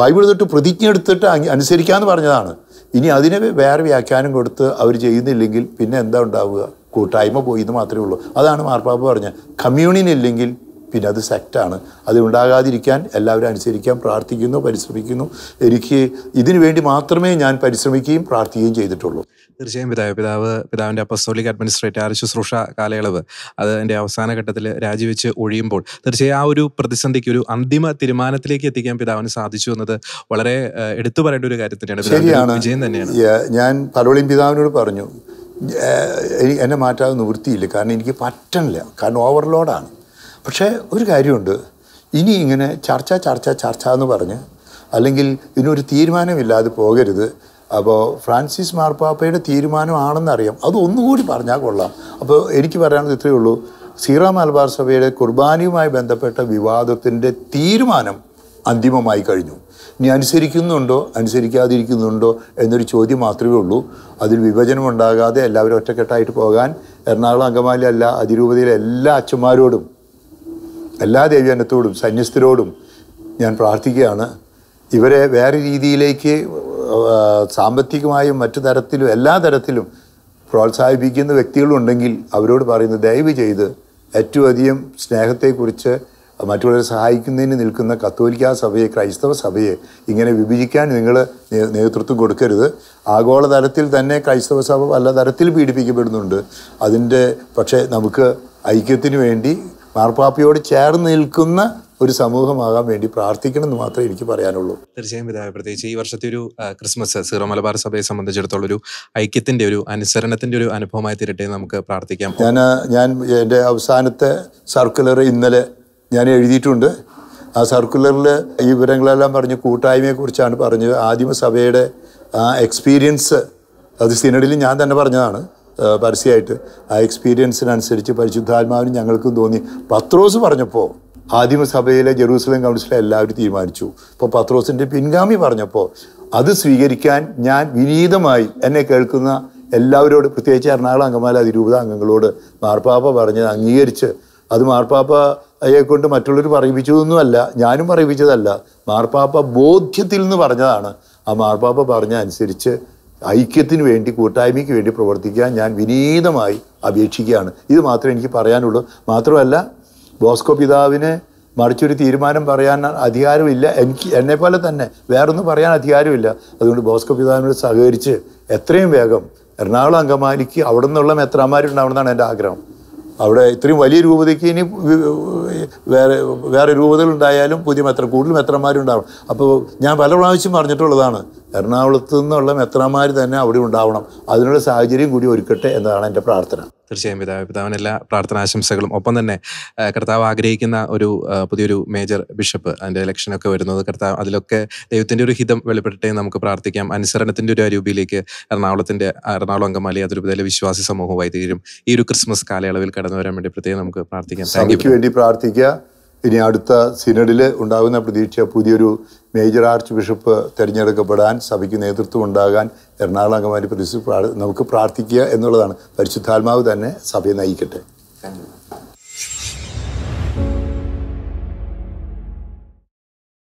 ബൈബിൾ തൊട്ട് പ്രതിജ്ഞ എടുത്തിട്ട് അനുസരിക്കാമെന്ന് പറഞ്ഞതാണ് ഇനി അതിന് വേറെ വ്യാഖ്യാനം കൊടുത്ത് അവർ ചെയ്യുന്നില്ലെങ്കിൽ പിന്നെ എന്താ ഉണ്ടാവുക കൂട്ടായ്മ പോയി എന്ന് മാത്രമേ ഉള്ളൂ അതാണ് മാർപ്പാപ്പ് പറഞ്ഞത് ഇല്ലെങ്കിൽ പിന്നെ അത് സെക്റ്റാണ് അത് ഉണ്ടാകാതിരിക്കാൻ എല്ലാവരും അനുസരിക്കാൻ പ്രാർത്ഥിക്കുന്നു പരിശ്രമിക്കുന്നു എനിക്ക് ഇതിനു വേണ്ടി മാത്രമേ ഞാൻ പരിശ്രമിക്കുകയും പ്രാർത്ഥിക്കുകയും ചെയ്തിട്ടുള്ളൂ തീർച്ചയായും പിതാവ് പിതാവ് പിതാവിന്റെ അപ്പസ്തോലിക് അഡ്മിനിസ്ട്രേറ്റർ ആർ ശുശ്രൂഷ കാലയളവ് അത് എൻ്റെ അവസാന ഘട്ടത്തിൽ രാജിവെച്ച് ഒഴിയുമ്പോൾ തീർച്ചയായും ആ ഒരു പ്രതിസന്ധിക്ക് ഒരു അന്തിമ തീരുമാനത്തിലേക്ക് എത്തിക്കാൻ പിതാവിന് സാധിച്ചു എന്നത് വളരെ എടുത്തു പറയേണ്ട ഒരു കാര്യം തന്നെയാണ് വിജയം തന്നെയാണ് ഞാൻ പലവളിയും പിതാവിനോട് പറഞ്ഞു എന്നെ മാറ്റാതെ നിവൃത്തിയില്ല കാരണം എനിക്ക് പറ്റണില്ല കാരണം ഓവർലോഡാണ് പക്ഷേ ഒരു കാര്യമുണ്ട് ഇനി ഇങ്ങനെ ചർച്ച ചർച്ച ചർച്ച എന്ന് പറഞ്ഞ് അല്ലെങ്കിൽ ഇതിനൊരു തീരുമാനമില്ലാതെ പോകരുത് അപ്പോൾ ഫ്രാൻസിസ് മാർപ്പാപ്പയുടെ തീരുമാനമാണെന്നറിയാം അത് ഒന്നുകൂടി പറഞ്ഞാൽ കൊള്ളാം അപ്പോൾ എനിക്ക് പറയാനുള്ളത് ഇത്രയേ ഉള്ളൂ സീറ മലബാർ സഭയുടെ കുർബാനയുമായി ബന്ധപ്പെട്ട വിവാദത്തിൻ്റെ തീരുമാനം അന്തിമമായി കഴിഞ്ഞു ഇനി അനുസരിക്കുന്നുണ്ടോ അനുസരിക്കാതിരിക്കുന്നുണ്ടോ എന്നൊരു ചോദ്യം മാത്രമേ ഉള്ളൂ അതിൽ വിഭജനം ഉണ്ടാകാതെ എല്ലാവരും ഒറ്റക്കെട്ടായിട്ട് പോകാൻ എറണാകുളം അങ്കമാലി അല്ല അതിരൂപതയിലെ എല്ലാ അച്ഛന്മാരോടും എല്ലാ ദേവ്യാനത്തോടും സന്യസ്തരോടും ഞാൻ പ്രാർത്ഥിക്കുകയാണ് ഇവരെ വേറെ രീതിയിലേക്ക് സാമ്പത്തികമായും മറ്റു തരത്തിലും എല്ലാ തരത്തിലും പ്രോത്സാഹിപ്പിക്കുന്ന വ്യക്തികളുണ്ടെങ്കിൽ അവരോട് പറയുന്നത് ദയവ് ചെയ്ത് ഏറ്റവും അധികം സ്നേഹത്തെക്കുറിച്ച് മറ്റുള്ളവരെ സഹായിക്കുന്നതിന് നിൽക്കുന്ന കത്തോലിക്ക സഭയെ ക്രൈസ്തവ സഭയെ ഇങ്ങനെ വിഭജിക്കാൻ നിങ്ങൾ നേതൃത്വം കൊടുക്കരുത് ആഗോളതലത്തിൽ തന്നെ ക്രൈസ്തവ സഭ പല തരത്തിൽ പീഡിപ്പിക്കപ്പെടുന്നുണ്ട് അതിൻ്റെ പക്ഷേ നമുക്ക് ഐക്യത്തിന് വേണ്ടി മാർപ്പാപ്പയോട് ചേർന്ന് നിൽക്കുന്ന ഒരു സമൂഹമാകാൻ വേണ്ടി പ്രാർത്ഥിക്കണം എന്ന് മാത്രമേ എനിക്ക് പറയാനുള്ളൂ തീർച്ചയായും പിതാവ് പ്രത്യേകിച്ച് ഈ വർഷത്തെ ഒരു ക്രിസ്മസ് സീറോ മലബാർ സഭയെ സംബന്ധിച്ചിടത്തോളം ഒരു ഐക്യത്തിന്റെ ഒരു അനുസരണത്തിന്റെ ഒരു അനുഭവമായി തീരട്ടെ നമുക്ക് പ്രാർത്ഥിക്കാം ഞാൻ ഞാൻ എൻ്റെ അവസാനത്തെ സർക്കുലർ ഇന്നലെ ഞാൻ എഴുതിയിട്ടുണ്ട് ആ സർക്കുലറിൽ ഈ വിവരങ്ങളെല്ലാം പറഞ്ഞ് കൂട്ടായ്മയെക്കുറിച്ചാണ് പറഞ്ഞത് ആദിമസഭയുടെ ആ എക്സ്പീരിയൻസ് അത് സിനഡിൽ ഞാൻ തന്നെ പറഞ്ഞതാണ് പരസ്യമായിട്ട് ആ എക്സ്പീരിയൻസിനനുസരിച്ച് പരിശുദ്ധാത്മാവിന് ഞങ്ങൾക്കും തോന്നി പത്രോസ് പറഞ്ഞപ്പോൾ ആദിമസഭയിലെ സഭയിലെ ജെറൂസലം കൗൺസിലെ എല്ലാവരും തീരുമാനിച്ചു ഇപ്പോൾ പത്രോസിൻ്റെ പിൻഗാമി പറഞ്ഞപ്പോൾ അത് സ്വീകരിക്കാൻ ഞാൻ വിനീതമായി എന്നെ കേൾക്കുന്ന എല്ലാവരോട് പ്രത്യേകിച്ച് എറണാകുളം അംഗമാല അതിരൂപത അംഗങ്ങളോട് മാർപ്പാപ്പ പറഞ്ഞത് അംഗീകരിച്ച് അത് മാർപ്പാപ്പയെ കൊണ്ട് മറ്റുള്ളവർ പറയിപ്പിച്ചതൊന്നുമല്ല ഞാനും പറയിപ്പിച്ചതല്ല മാർപ്പാപ്പ ബോധ്യത്തിൽ നിന്ന് പറഞ്ഞതാണ് ആ മാർപ്പാപ്പ പറഞ്ഞ അനുസരിച്ച് ഐക്യത്തിന് വേണ്ടി കൂട്ടായ്മയ്ക്ക് വേണ്ടി പ്രവർത്തിക്കാൻ ഞാൻ വിനീതമായി അപേക്ഷിക്കുകയാണ് ഇത് മാത്രമേ എനിക്ക് പറയാനുള്ളൂ മാത്രമല്ല ബോസ്കോ പിതാവിന് മറിച്ചൊരു തീരുമാനം പറയാൻ അധികാരമില്ല എനിക്ക് എന്നെപ്പോലെ തന്നെ വേറൊന്നും പറയാൻ അധികാരമില്ല അതുകൊണ്ട് ബോസ്കോ പിതാവിനോട് സഹകരിച്ച് എത്രയും വേഗം എറണാകുളം അങ്കമാലിക്ക് അവിടെ നിന്നുള്ള മെത്രാമാരുണ്ടാവണമെന്നാണ് എൻ്റെ ആഗ്രഹം അവിടെ ഇത്രയും വലിയ രൂപതയ്ക്ക് ഇനി വേറെ വേറെ രൂപതകളുണ്ടായാലും പുതിയ മെത്ര കൂടുതൽ മെത്രമാരുണ്ടാവണം അപ്പോൾ ഞാൻ പല പ്രാവശ്യം പറഞ്ഞിട്ടുള്ളതാണ് എറണാകുളത്ത് നിന്നുള്ള മെത്രമാർ തന്നെ അവിടെ ഉണ്ടാവണം അതിനുള്ള സാഹചര്യം കൂടി ഒരുക്കട്ടെ എന്നതാണ് എൻ്റെ പ്രാർത്ഥന തീർച്ചയായും പിതാവ് പിതാവിന് എല്ലാ പ്രാർത്ഥനാശംസകളും ഒപ്പം തന്നെ കർത്താവ് ആഗ്രഹിക്കുന്ന ഒരു പുതിയൊരു മേജർ ബിഷപ്പ് അതിൻ്റെ ഇലക്ഷനൊക്കെ വരുന്നത് കർത്താവ് അതിലൊക്കെ ദൈവത്തിൻ്റെ ഒരു ഹിതം വെളിപ്പെട്ടിട്ടേ നമുക്ക് പ്രാർത്ഥിക്കാം അനുസരണത്തിൻ്റെ ഒരു അരൂപിയിലേക്ക് എറണാകുളത്തിൻ്റെ എറണാകുളം അങ്കമാലി അതിരൂപതയിലെ വിശ്വാസി സമൂഹം തീരും ഈ ഒരു ക്രിസ്മസ് കാലയളവിൽ കടന്നു വരാൻ വേണ്ടി പ്രത്യേകം നമുക്ക് പ്രാർത്ഥിക്കാം സഭയ്ക്ക് വേണ്ടി പ്രാർത്ഥിക്കുക ഇനി അടുത്ത സിനഡിൽ ഉണ്ടാകുന്ന പ്രതീക്ഷ പുതിയൊരു മേജർ ആർച്ച് ബിഷപ്പ് തിരഞ്ഞെടുക്കപ്പെടാൻ സഭയ്ക്ക് നേതൃത്വം ഉണ്ടാകാൻ എറണാകുളം അംഗമാരി പ്രതി നമുക്ക് പ്രാർത്ഥിക്കുക എന്നുള്ളതാണ് പരിശുദ്ധാത്മാവ് തന്നെ സഭയെ നയിക്കട്ടെ